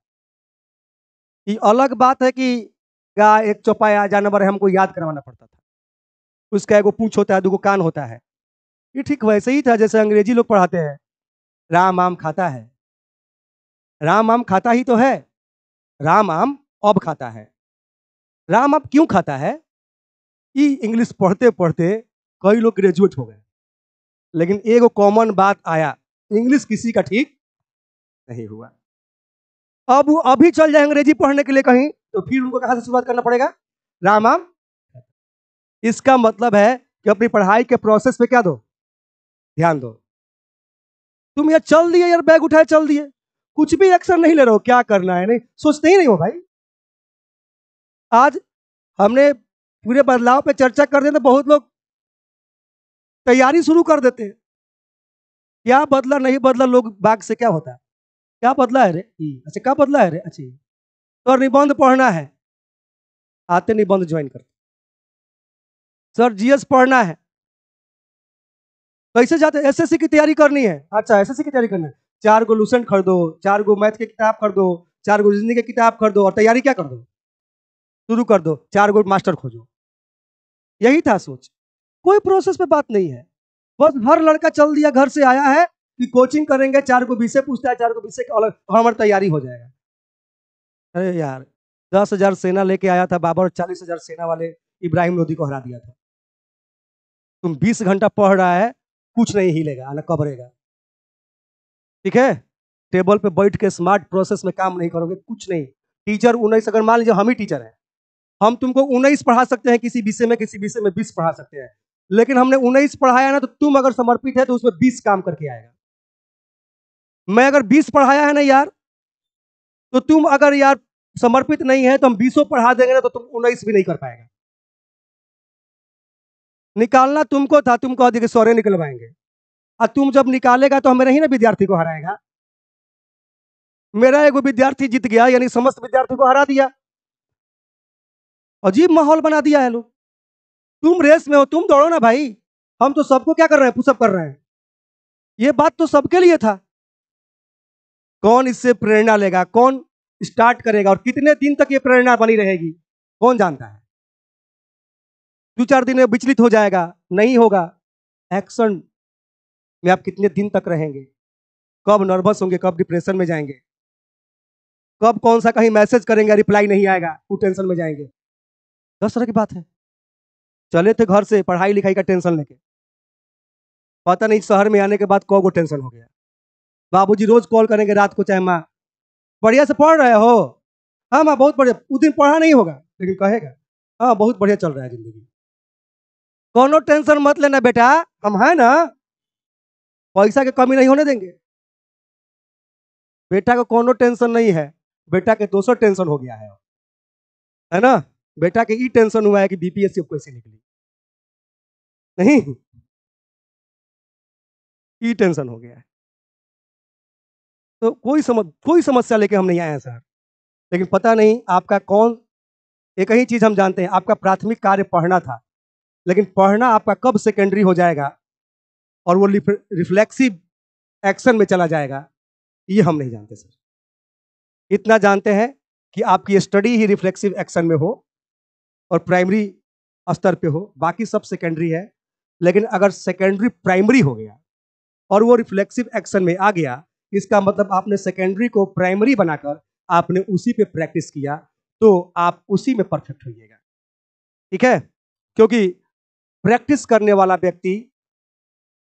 ये अलग बात है कि गाय एक चौपाया जानवर है हमको याद करवाना पड़ता था उसका एगो पूछ होता है दो कान होता है ये ठीक वैसे ही था जैसे अंग्रेजी लोग पढ़ाते हैं राम आम खाता है राम आम खाता ही तो है राम आम अब खाता है राम अब क्यों खाता है ये इंग्लिश पढ़ते पढ़ते कई लोग ग्रेजुएट हो गए लेकिन एक कॉमन बात आया इंग्लिश किसी का ठीक नहीं हुआ अब वो अभी चल जाए अंग्रेजी पढ़ने के लिए कहीं तो फिर उनको कहाँ से शुरुआत करना पड़ेगा राम आम इसका मतलब है कि अपनी पढ़ाई के प्रोसेस पे क्या दो ध्यान दो तुम यार चल दिए यार बैग उठाए चल दिए कुछ भी एक्शन नहीं ले रहे हो क्या करना है नहीं सोचते ही नहीं हो भाई आज हमने पूरे बदलाव पे चर्चा कर दें तो बहुत लोग तैयारी शुरू कर देते क्या बदला नहीं बदला लोग बाग से क्या होता है क्या बदला है रे अच्छा क्या बदला है रे अच्छा सर तो निबंध पढ़ना है आते निबंध ज्वाइन करते सर जीएस पढ़ना है कैसे जाते एसएससी की तैयारी करनी है अच्छा एसएससी की तैयारी करना है चार गो लूसन खरीदो चार गो मैथ की किताब खरीदो चार गो रीजनिंग की किताब खरीदो और तैयारी क्या कर दो शुरू कर दो चार गो मास्टर खोजो यही था सोच कोई प्रोसेस पे बात नहीं है बस हर लड़का चल दिया घर से आया है कि कोचिंग करेंगे चार को विषय पूछता है चार को विषय अलग हमारी तैयारी हो जाएगा अरे यार दस हजार सेना लेके आया था बाबर चालीस हजार सेना वाले इब्राहिम लोधी को हरा दिया था तुम बीस घंटा पढ़ रहा है कुछ नहीं हिलेगा ना कबरेगा ठीक है टेबल पे बैठ के स्मार्ट प्रोसेस में काम नहीं करोगे कुछ नहीं टीचर उन्नीस अगर मान लीजिए हम ही टीचर हैं हम तुमको उन्नीस पढ़ा सकते हैं किसी विषय में किसी विषय में बीस पढ़ा सकते हैं लेकिन हमने उन्नीस पढ़ाया ना तो तुम अगर समर्पित है तो उसमें बीस काम करके आएगा मैं अगर बीस पढ़ाया है ना यार तो तुम अगर यार समर्पित नहीं है तो हम बीसों पढ़ा देंगे ना तो तुम उन्नीस भी नहीं कर पाएगा निकालना तुमको था तुम कह दिए सौरे निकलवाएंगे और तुम जब निकालेगा तो हमारे ही ना विद्यार्थी को हराएगा मेरा एगो विद्यार्थी जीत गया यानी समस्त विद्यार्थी को हरा दिया अजीब माहौल बना दिया है लोग तुम रेस में हो तुम दौड़ो ना भाई हम तो सबको क्या कर रहे हैं पुशअप कर रहे हैं ये बात तो सबके लिए था कौन इससे प्रेरणा लेगा कौन स्टार्ट करेगा और कितने दिन तक ये प्रेरणा बनी रहेगी कौन जानता है दो चार दिन में विचलित हो जाएगा नहीं होगा एक्शन में आप कितने दिन तक रहेंगे कब नर्वस होंगे कब डिप्रेशन में जाएंगे कब कौन सा कहीं मैसेज करेंगे रिप्लाई नहीं आएगा वो टेंशन में जाएंगे दस तरह की बात है चले थे घर से पढ़ाई लिखाई का टेंशन लेके पता नहीं शहर में आने के बाद कौ को टेंशन हो गया बाबूजी रोज कॉल करेंगे रात को चाहे माँ बढ़िया से पढ़ रहे हो हाँ माँ बहुत बढ़िया उस दिन पढ़ा नहीं होगा लेकिन कहेगा हाँ बहुत बढ़िया चल रहा है जिंदगी कोनो टेंशन मत लेना बेटा हम हैं ना पैसा के कमी नहीं होने देंगे बेटा का कोनो टेंशन नहीं है बेटा के दोसर टेंशन हो गया है है ना बेटा के ई टेंशन हुआ है कि बीपीएससी कैसे निकली नहीं ई टेंशन हो गया है तो कोई समझ कोई समस्या लेके हम नहीं आए हैं सर लेकिन पता नहीं आपका कौन एक ही चीज हम जानते हैं आपका प्राथमिक कार्य पढ़ना था लेकिन पढ़ना आपका कब सेकेंडरी हो जाएगा और वो रिफ्लेक्सिव एक्शन में चला जाएगा ये हम नहीं जानते सर इतना जानते हैं कि आपकी स्टडी ही रिफ्लेक्सिव एक्शन में हो और प्राइमरी स्तर पे हो बाकी सब सेकेंडरी है लेकिन अगर सेकेंडरी प्राइमरी हो गया और वो रिफ्लेक्सिव एक्शन में आ गया इसका मतलब आपने सेकेंडरी को प्राइमरी बनाकर आपने उसी पे प्रैक्टिस किया तो आप उसी में परफेक्ट होइएगा ठीक है क्योंकि प्रैक्टिस करने वाला व्यक्ति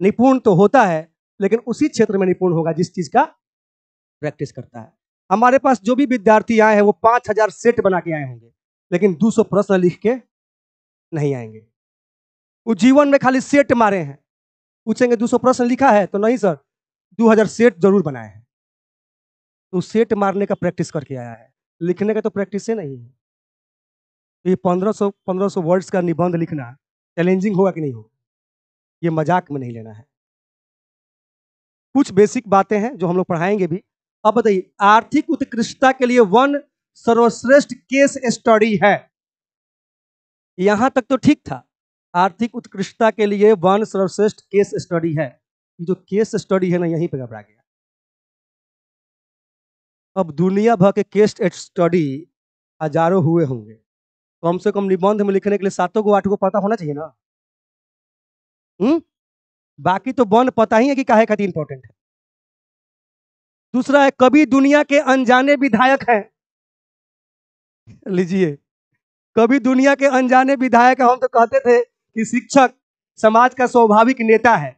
निपुण तो होता है लेकिन उसी क्षेत्र में निपुण होगा जिस चीज का प्रैक्टिस करता है हमारे पास जो भी विद्यार्थी आए हैं वो पाँच हजार सेट बना के आए होंगे लेकिन दो सौ प्रश्न लिख के नहीं आएंगे वो जीवन में खाली सेट मारे हैं पूछेंगे दो सौ प्रश्न लिखा है तो नहीं सर दो हजार सेट जरूर बनाए हैं तो सेट मारने का प्रैक्टिस करके आया है लिखने का तो प्रैक्टिस ही नहीं है तो ये पंद्रह सौ पंद्रह सौ वर्ड्स का निबंध लिखना चैलेंजिंग होगा कि नहीं होगा ये मजाक में नहीं लेना है कुछ बेसिक बातें हैं जो हम लोग पढ़ाएंगे भी अब बताइए आर्थिक उत्कृष्टता के लिए वन सर्वश्रेष्ठ केस स्टडी है यहां तक तो ठीक था आर्थिक उत्कृष्टता के लिए वन सर्वश्रेष्ठ केस स्टडी है जो केस स्टडी है ना यहीं पर घबरा गया अब दुनिया भर के केस स्टडी हजारों हुए होंगे कम से कम निबंध में लिखने के लिए सातों को आठ को पता होना चाहिए ना हुँ? हम्म? बाकी तो बॉन्ड पता ही है कि काहे खाती इंपॉर्टेंट है दूसरा है कभी दुनिया के अनजाने विधायक हैं लीजिए कभी दुनिया के अनजाने विधायक हम तो कहते थे कि शिक्षक समाज का स्वाभाविक नेता है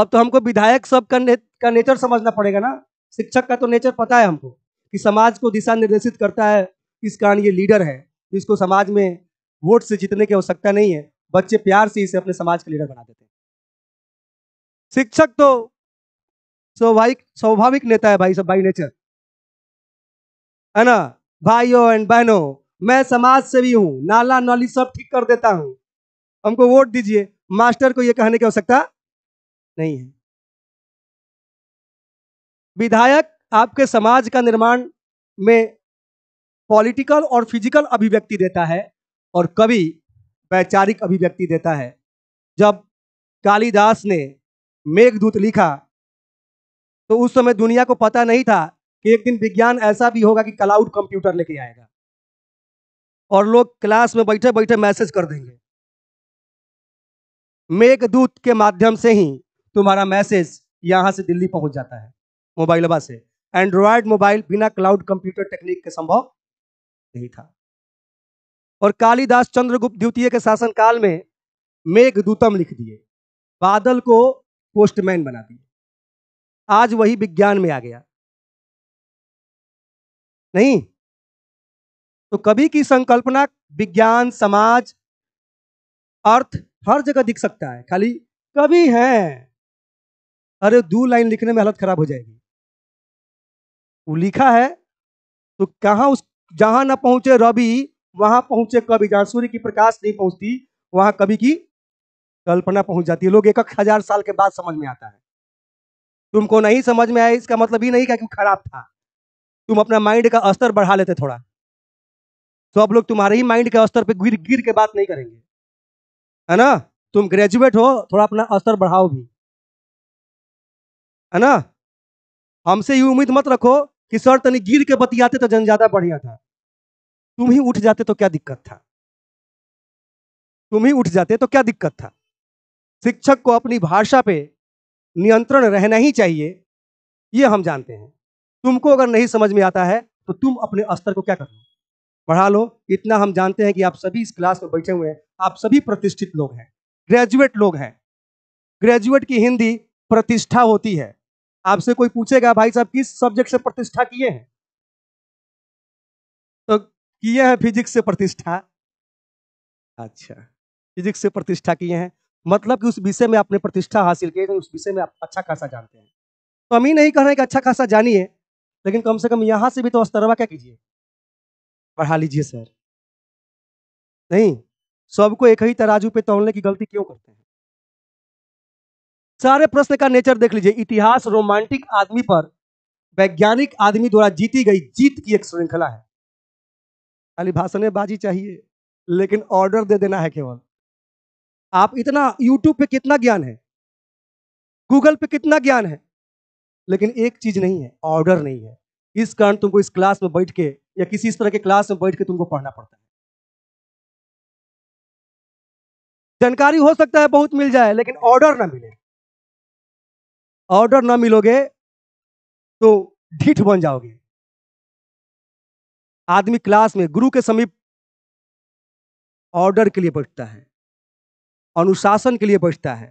अब तो हमको विधायक सब का, ने, का नेचर समझना पड़ेगा ना शिक्षक का तो नेचर पता है हमको कि समाज को दिशा निर्देशित करता है इस कारण ये लीडर है इसको समाज में वोट से जीतने की आवश्यकता नहीं है बच्चे प्यार से इसे अपने समाज का लीडर बना देते हैं शिक्षक तो स्वाभाविक स्वाभाविक नेता है भाई सब बाई नेचर है ना भाइयों एंड बहनों मैं समाज से भी हूं नाला नाली सब ठीक कर देता हूं हमको वोट दीजिए मास्टर को यह कहने की आवश्यकता नहीं है विधायक आपके समाज का निर्माण में पॉलिटिकल और फिजिकल अभिव्यक्ति देता है और कवि वैचारिक अभिव्यक्ति देता है जब कालिदास ने मेघदूत लिखा तो उस समय दुनिया को पता नहीं था कि एक दिन विज्ञान ऐसा भी होगा कि क्लाउड कंप्यूटर लेके आएगा और लोग क्लास में बैठे बैठे मैसेज कर देंगे मेघदूत के माध्यम से ही तुम्हारा मैसेज यहाँ से दिल्ली पहुंच जाता है मोबाइल से एंड्रॉयड मोबाइल बिना क्लाउड कंप्यूटर टेक्निक के संभव नहीं था और कालिदास चंद्रगुप्त द्वितीय के शासनकाल में मेघदूतम लिख दिए बादल को पोस्टमैन बना दिए आज वही विज्ञान में आ गया नहीं तो कभी की संकल्पना विज्ञान समाज अर्थ हर जगह दिख सकता है खाली कभी है अरे दो लाइन लिखने में हालत खराब हो जाएगी वो लिखा है तो कहाँ उस जहां ना पहुंचे रवि वहां पहुंचे कभी जहां सूर्य की प्रकाश नहीं पहुंचती वहां कभी की कल्पना पहुंच जाती है लोग एक हजार साल के बाद समझ में आता है तुमको नहीं समझ में आया इसका मतलब ही नहीं क्या कि खराब था तुम अपना माइंड का स्तर बढ़ा लेते थोड़ा सब तो लोग तुम्हारे ही माइंड के स्तर पर गिर गिर के बात नहीं करेंगे है ना तुम ग्रेजुएट हो थोड़ा अपना स्तर बढ़ाओ भी है ना हमसे ये उम्मीद मत रखो कि सर तनी गिर के बतियाते तो जन ज्यादा बढ़िया था तुम ही उठ जाते तो क्या दिक्कत था तुम ही उठ जाते तो क्या दिक्कत था शिक्षक को अपनी भाषा पे नियंत्रण रहना ही चाहिए ये हम जानते हैं तुमको अगर नहीं समझ में आता है तो तुम अपने स्तर को क्या कर लो पढ़ा लो इतना हम जानते हैं कि आप सभी इस क्लास में बैठे हुए हैं आप सभी प्रतिष्ठित लोग हैं ग्रेजुएट लोग हैं ग्रेजुएट की हिंदी प्रतिष्ठा होती है आपसे कोई पूछेगा भाई साहब किस सब्जेक्ट से प्रतिष्ठा किए हैं कि यह है फिजिक्स से प्रतिष्ठा अच्छा फिजिक्स से प्रतिष्ठा किए हैं मतलब कि उस विषय में आपने प्रतिष्ठा हासिल की है उस विषय में आप अच्छा खासा जानते हैं तो हम ही नहीं कह रहे कि अच्छा खासा जानिए लेकिन कम से कम यहाँ से भी तो स्तरवा क्या कीजिए पढ़ा लीजिए सर नहीं सबको एक ही तराजू पे तोड़ने की गलती क्यों करते हैं सारे प्रश्न का नेचर देख लीजिए इतिहास रोमांटिक आदमी पर वैज्ञानिक आदमी द्वारा जीती गई जीत की एक श्रृंखला है खाली बाजी चाहिए लेकिन ऑर्डर दे देना है केवल आप इतना यूट्यूब पे कितना ज्ञान है गूगल पे कितना ज्ञान है लेकिन एक चीज नहीं है ऑर्डर नहीं है इस कारण तुमको इस क्लास में बैठ के या किसी इस तरह के क्लास में बैठ के तुमको पढ़ना पड़ता है जानकारी हो सकता है बहुत मिल जाए लेकिन ऑर्डर ना मिले ऑर्डर ना मिलोगे तो ढीठ बन जाओगे आदमी क्लास में गुरु के समीप ऑर्डर के लिए बैठता है अनुशासन के लिए बैठता है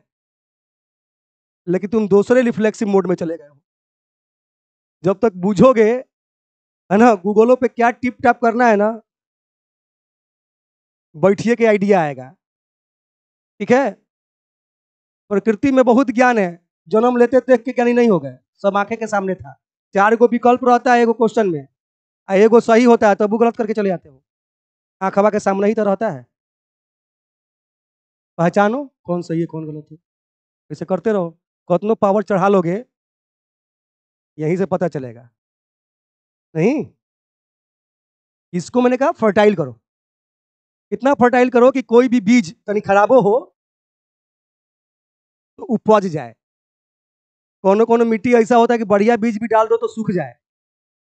लेकिन तुम दूसरे रिफ्लेक्सिव मोड में चले गए हो जब तक बूझोगे है ना गूगलों पे क्या टिप टाप करना है ना बैठिए के आइडिया आएगा ठीक है प्रकृति में बहुत ज्ञान है जन्म लेते देख के ज्ञानी नहीं हो गए सब आंखें के सामने था चार गो विकल्प रहता है एगो क्वेश्चन में एगो सही होता है तब तो गलत करके चले जाते हो हवा के सामने ही तो रहता है पहचानो कौन सही है कौन गलत है ऐसे करते रहो कतनो पावर चढ़ा लोगे यहीं से पता चलेगा नहीं इसको मैंने कहा फर्टाइल करो इतना फर्टाइल करो कि कोई भी बीज तनी खराबो हो तो उपज जाए कोनो कोनो मिट्टी ऐसा होता है कि बढ़िया बीज भी डाल दो तो सूख जाए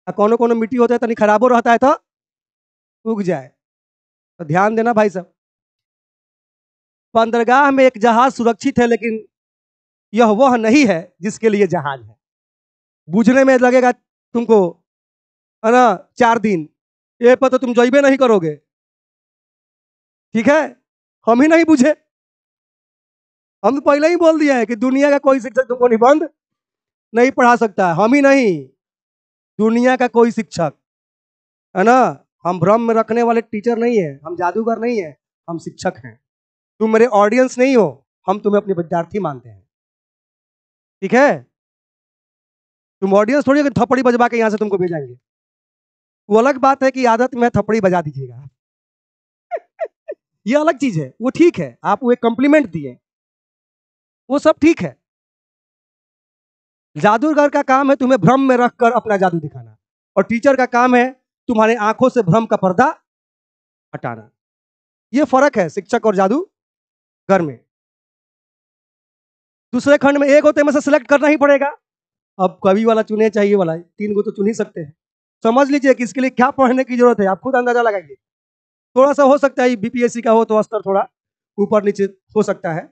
आ कोनो कोनो मिट्टी होता है तनी तो खराबो रहता है तो उग जाए तो ध्यान देना भाई साहब बंदरगाह में एक जहाज सुरक्षित है लेकिन यह वह नहीं है जिसके लिए जहाज है बुझने में लगेगा तुमको है ना चार दिन ये पर तो तुम जइबे नहीं करोगे ठीक है हम ही नहीं बुझे हम तो पहले ही बोल दिया है कि दुनिया का कोई शिक्षक तुमको निबंध नहीं पढ़ा सकता हम ही नहीं दुनिया का कोई शिक्षक है ना हम भ्रम में रखने वाले टीचर नहीं है हम जादूगर नहीं है हम शिक्षक हैं तुम मेरे ऑडियंस नहीं हो हम तुम्हें अपने विद्यार्थी मानते हैं ठीक है तुम ऑडियंस थोड़ी थप्पड़ी बजवा के यहाँ से तुमको भेजाएंगे वो अलग बात है कि आदत में थप्पड़ी बजा दीजिएगा ये अलग चीज है वो ठीक है आप वो एक कॉम्प्लीमेंट दिए वो सब ठीक है जादूगर का काम है तुम्हें भ्रम में रखकर अपना जादू दिखाना और टीचर का काम है तुम्हारे आंखों से भ्रम का पर्दा हटाना यह फर्क है शिक्षक और जादू घर में दूसरे खंड में एक होते में से सिलेक्ट करना ही पड़ेगा अब कवि वाला चुने चाहिए वाला तीन को तो चुन ही सकते हैं समझ लीजिए कि इसके लिए क्या पढ़ने की जरूरत है आप खुद अंदाजा लगाइए थोड़ा सा हो सकता है बीपीएससी का हो तो स्तर थोड़ा ऊपर नीचे हो सकता है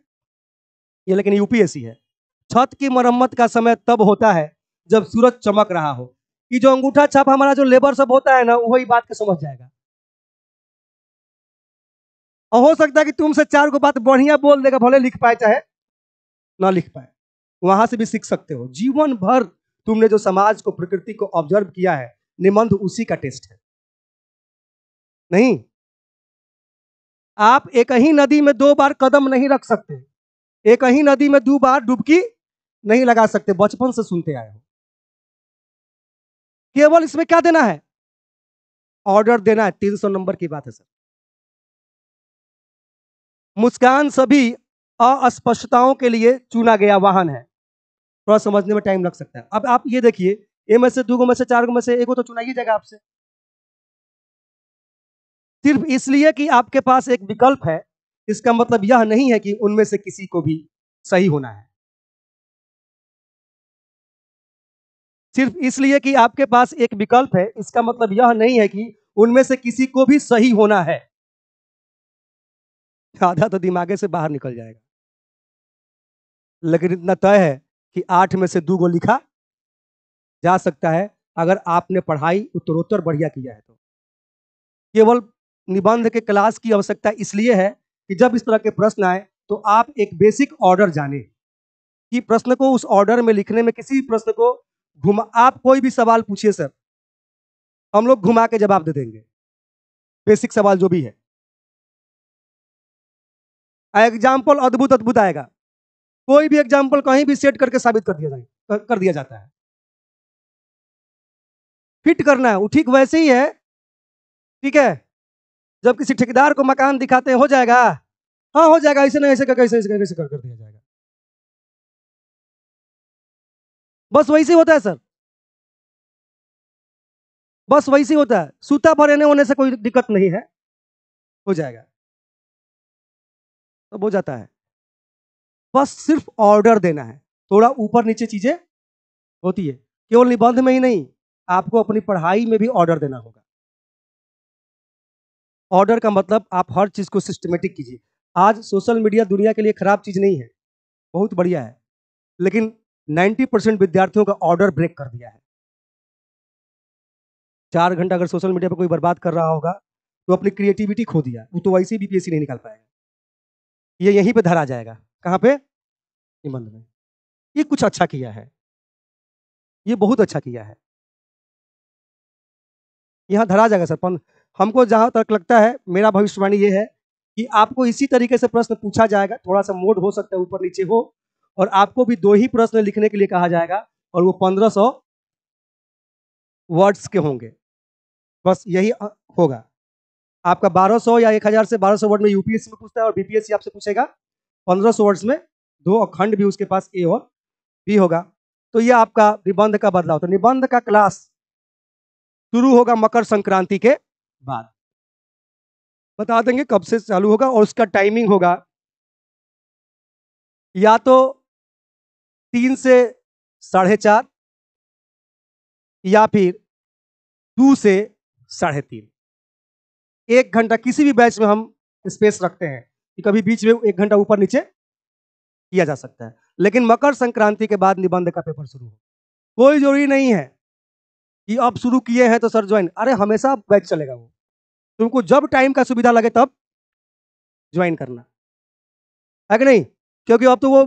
ये लेकिन यूपीएससी है छत की मरम्मत का समय तब होता है जब सूरज चमक रहा हो कि जो अंगूठा छाप हमारा जो लेबर सब होता है ना वही बात को समझ जाएगा और हो सकता है कि तुमसे चार को बात बढ़िया बोल देगा भले लिख पाए चाहे ना लिख पाए वहां से भी सीख सकते हो जीवन भर तुमने जो समाज को प्रकृति को ऑब्जर्व किया है निबंध उसी का टेस्ट है नहीं आप एक ही नदी में दो बार कदम नहीं रख सकते एक ही नदी में दो बार डुबकी नहीं लगा सकते बचपन से सुनते आए हो केवल इसमें क्या देना है ऑर्डर देना है तीन सौ नंबर की बात है सर मुस्कान सभी अस्पष्टताओं के लिए चुना गया वाहन है थोड़ा समझने में टाइम लग सकता है अब आप ये देखिए ए में से दो गो में से चार गो में से एक तो चुना ही जाएगा आपसे सिर्फ इसलिए कि आपके पास एक विकल्प है इसका मतलब यह नहीं है कि उनमें से किसी को भी सही होना है सिर्फ इसलिए कि आपके पास एक विकल्प है इसका मतलब यह नहीं है कि उनमें से किसी को भी सही होना है आधा तो दिमागे से बाहर निकल जाएगा लेकिन इतना तय है कि आठ में से दो गो लिखा जा सकता है अगर आपने पढ़ाई उत्तरोत्तर बढ़िया किया है तो केवल निबंध के क्लास की आवश्यकता इसलिए है कि जब इस तरह के प्रश्न आए तो आप एक बेसिक ऑर्डर जाने कि प्रश्न को उस ऑर्डर में लिखने में किसी भी प्रश्न को घुमा आप कोई भी सवाल पूछिए सर हम लोग घुमा के जवाब दे देंगे बेसिक सवाल जो भी है एग्जाम्पल अद्भुत अद्भुत आएगा कोई भी एग्जाम्पल कहीं भी सेट करके साबित कर दिया जाए कर दिया जाता है फिट करना है वो ठीक वैसे ही है ठीक है जब किसी ठेकेदार को मकान दिखाते हैं हो जाएगा हाँ हो जाएगा ऐसे नहीं ऐसे करके ऐसे ऐसे करके कर दिया जाएगा बस वही से होता है सर बस वही से होता है सूता भरेने होने से कोई दिक्कत नहीं है हो जाएगा तो हो जाता है बस सिर्फ ऑर्डर देना है थोड़ा ऊपर नीचे चीजें होती है केवल निबंध में ही नहीं आपको अपनी पढ़ाई में भी ऑर्डर देना होगा ऑर्डर का मतलब आप हर चीज को सिस्टमेटिक कीजिए आज सोशल मीडिया दुनिया के लिए खराब चीज नहीं है बहुत बढ़िया है लेकिन 90 परसेंट विद्यार्थियों का ऑर्डर ब्रेक कर दिया है चार घंटा अगर सोशल मीडिया पर कोई बर्बाद कर रहा होगा तो अपनी क्रिएटिविटी खो दिया वो तो वैसे ही बीपीएससी नहीं निकाल पाएगा ये यहीं पे धरा जाएगा कहाँ पे निबंध में ये कुछ अच्छा किया है ये बहुत अच्छा किया है यहाँ धरा जाएगा सर हमको जहां तक लगता है मेरा भविष्यवाणी ये है कि आपको इसी तरीके से प्रश्न पूछा जाएगा थोड़ा सा मोड हो सकता है ऊपर नीचे हो और आपको भी दो ही प्रश्न लिखने के लिए कहा जाएगा और वो पंद्रह सौ वर्ड्स के होंगे बस यही होगा आपका 1200 या 1000 से 1200 वर्ड में यूपीएससी में पूछता है और बीपीएससी आपसे पूछेगा 1500 वर्ड्स में दो अखंड भी उसके पास ए और बी होगा तो ये आपका निबंध का बदलाव तो निबंध का क्लास शुरू होगा मकर संक्रांति के बाद बता देंगे कब से चालू होगा और उसका टाइमिंग होगा या तो तीन से साढ़े चार या फिर दो से साढ़े तीन एक घंटा किसी भी बैच में हम स्पेस रखते हैं कि कभी बीच में एक घंटा ऊपर नीचे किया जा सकता है लेकिन मकर संक्रांति के बाद निबंध का पेपर शुरू हो कोई जरूरी नहीं है कि अब शुरू किए हैं तो सर ज्वाइन अरे हमेशा बैच चलेगा वो तुमको जब टाइम का सुविधा लगे तब ज्वाइन करना है कि नहीं क्योंकि अब तो वो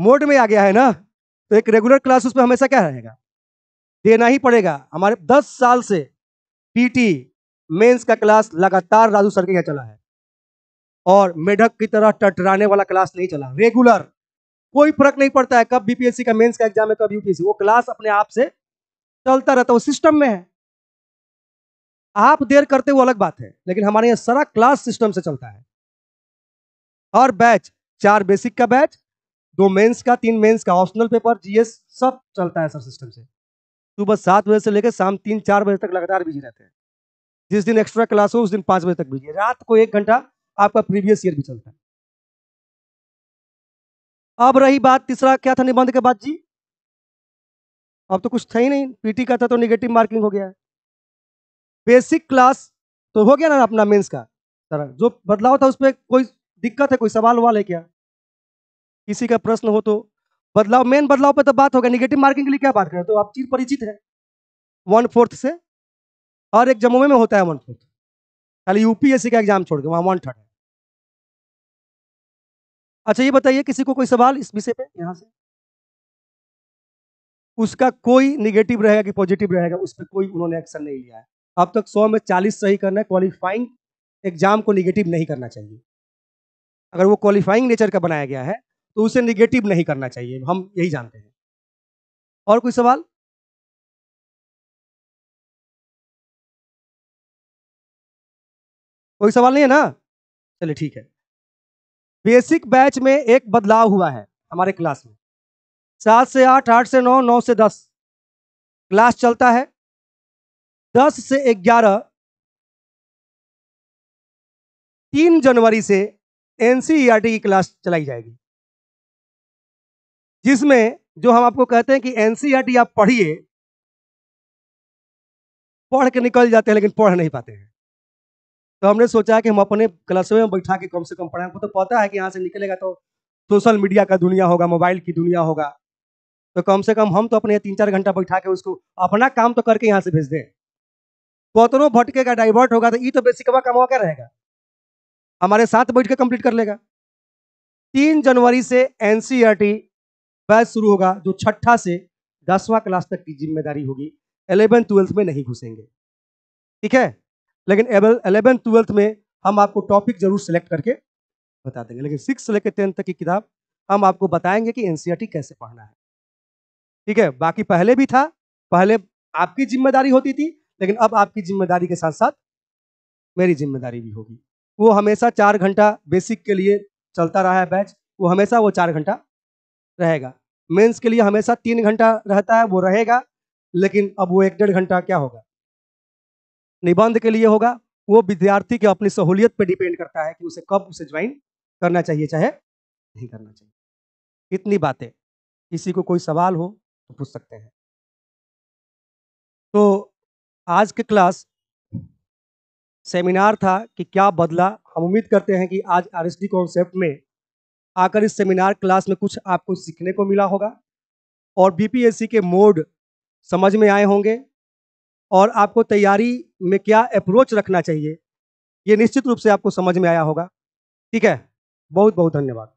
मोड में आ गया है ना तो एक रेगुलर क्लास उसमें हमेशा क्या रहेगा देना ही पड़ेगा हमारे दस साल से पीटी मेंस का क्लास लगातार राजू सर के यहाँ चला है और मेढक की तरह टटराने वाला क्लास नहीं चला रेगुलर कोई फर्क नहीं पड़ता है कब बीपीएससी का मेंस का एग्जाम है कब यूपीएससी वो क्लास अपने आप से चलता रहता वो सिस्टम में है आप देर करते वो अलग बात है लेकिन हमारे यहाँ सारा क्लास सिस्टम से चलता है और बैच चार बेसिक का बैच दो मेंस का तीन मेंस का ऑप्शनल पेपर जीएस सब चलता है सर सिस्टम से सुबह सात बजे से लेकर शाम तीन चार बजे तक लगातार बिजी रहते हैं जिस दिन एक्स्ट्रा क्लास हो उस दिन पाँच बजे तक बिजी रात को एक घंटा आपका प्रीवियस ईयर भी चलता है अब रही बात तीसरा क्या था निबंध के बाद जी अब तो कुछ था ही नहीं पीटी का था तो निगेटिव मार्किंग हो गया बेसिक क्लास तो हो गया ना अपना मेंस का सर जो बदलाव था उसमें कोई दिक्कत है कोई सवाल वाल है क्या किसी का प्रश्न हो तो बदलाव मेन बदलाव पर तो बात होगा निगेटिव मार्किंग के लिए क्या बात करें तो आप चीज परिचित है वन फोर्थ से और एक जम्मू में होता है वन फोर्थ खाली यूपीएससी का एग्जाम छोड़ के वहाँ वन थर्ड है अच्छा ये बताइए किसी को कोई सवाल इस विषय पे यहाँ से उसका कोई निगेटिव रहेगा कि पॉजिटिव रहेगा उस पर कोई उन्होंने एक्शन नहीं लिया है अब तक सौ में चालीस सही करना है क्वालिफाइंग एग्जाम को निगेटिव नहीं करना चाहिए अगर वो क्वालिफाइंग नेचर का बनाया गया है तो उसे निगेटिव नहीं करना चाहिए हम यही जानते हैं और कोई सवाल कोई सवाल नहीं है ना चलिए ठीक है बेसिक बैच में एक बदलाव हुआ है हमारे क्लास में सात से आठ आठ से नौ नौ से दस क्लास चलता है दस से ग्यारह तीन जनवरी से एन e की क्लास चलाई जाएगी जिसमें जो हम आपको कहते हैं कि एनसीईआरटी e आप पढ़िए पढ़ के निकल जाते हैं लेकिन पढ़ नहीं पाते हैं तो हमने सोचा कि हम अपने क्लासों में बैठा के कम से कम पढ़े तो पता है कि यहाँ से निकलेगा तो सोशल मीडिया का दुनिया होगा मोबाइल की दुनिया होगा तो कम से कम हम तो अपने तीन चार घंटा बैठा के उसको अपना काम तो करके यहाँ से भेज दें भटके का डाइवर्ट होगा तो ये तो बेसिकवा का मौका रहेगा हमारे साथ बैठ के कंप्लीट कर लेगा तीन जनवरी से एनसीईआरटी बैच शुरू होगा जो छठा से दसवां क्लास तक की जिम्मेदारी होगी एलेवन ट्वेल्थ में नहीं घुसेंगे ठीक है लेकिन एलेवन ट्वेल्थ में हम आपको टॉपिक जरूर सेलेक्ट करके बता देंगे लेकिन सिक्स से लेकर टेंथ तक की किताब हम आपको बताएंगे कि एन e कैसे पढ़ना है ठीक है बाकी पहले भी था पहले आपकी जिम्मेदारी होती थी लेकिन अब आपकी जिम्मेदारी के साथ साथ मेरी जिम्मेदारी भी होगी वो हमेशा चार घंटा बेसिक के लिए चलता रहा है बैच वो हमेशा वो चार घंटा रहेगा मेंस के लिए हमेशा तीन घंटा रहता है वो रहेगा लेकिन अब वो एक डेढ़ घंटा क्या होगा निबंध के लिए होगा वो विद्यार्थी के अपनी सहूलियत पर डिपेंड करता है कि उसे कब उसे ज्वाइन करना चाहिए चाहे नहीं करना चाहिए इतनी बातें किसी को कोई सवाल हो तो पूछ सकते हैं तो आज के क्लास सेमिनार था कि क्या बदला हम उम्मीद करते हैं कि आज आर एस डी कॉन्सेप्ट में आकर इस सेमिनार क्लास में कुछ आपको सीखने को मिला होगा और बीपीएससी के मोड समझ में आए होंगे और आपको तैयारी में क्या अप्रोच रखना चाहिए ये निश्चित रूप से आपको समझ में आया होगा ठीक है बहुत बहुत धन्यवाद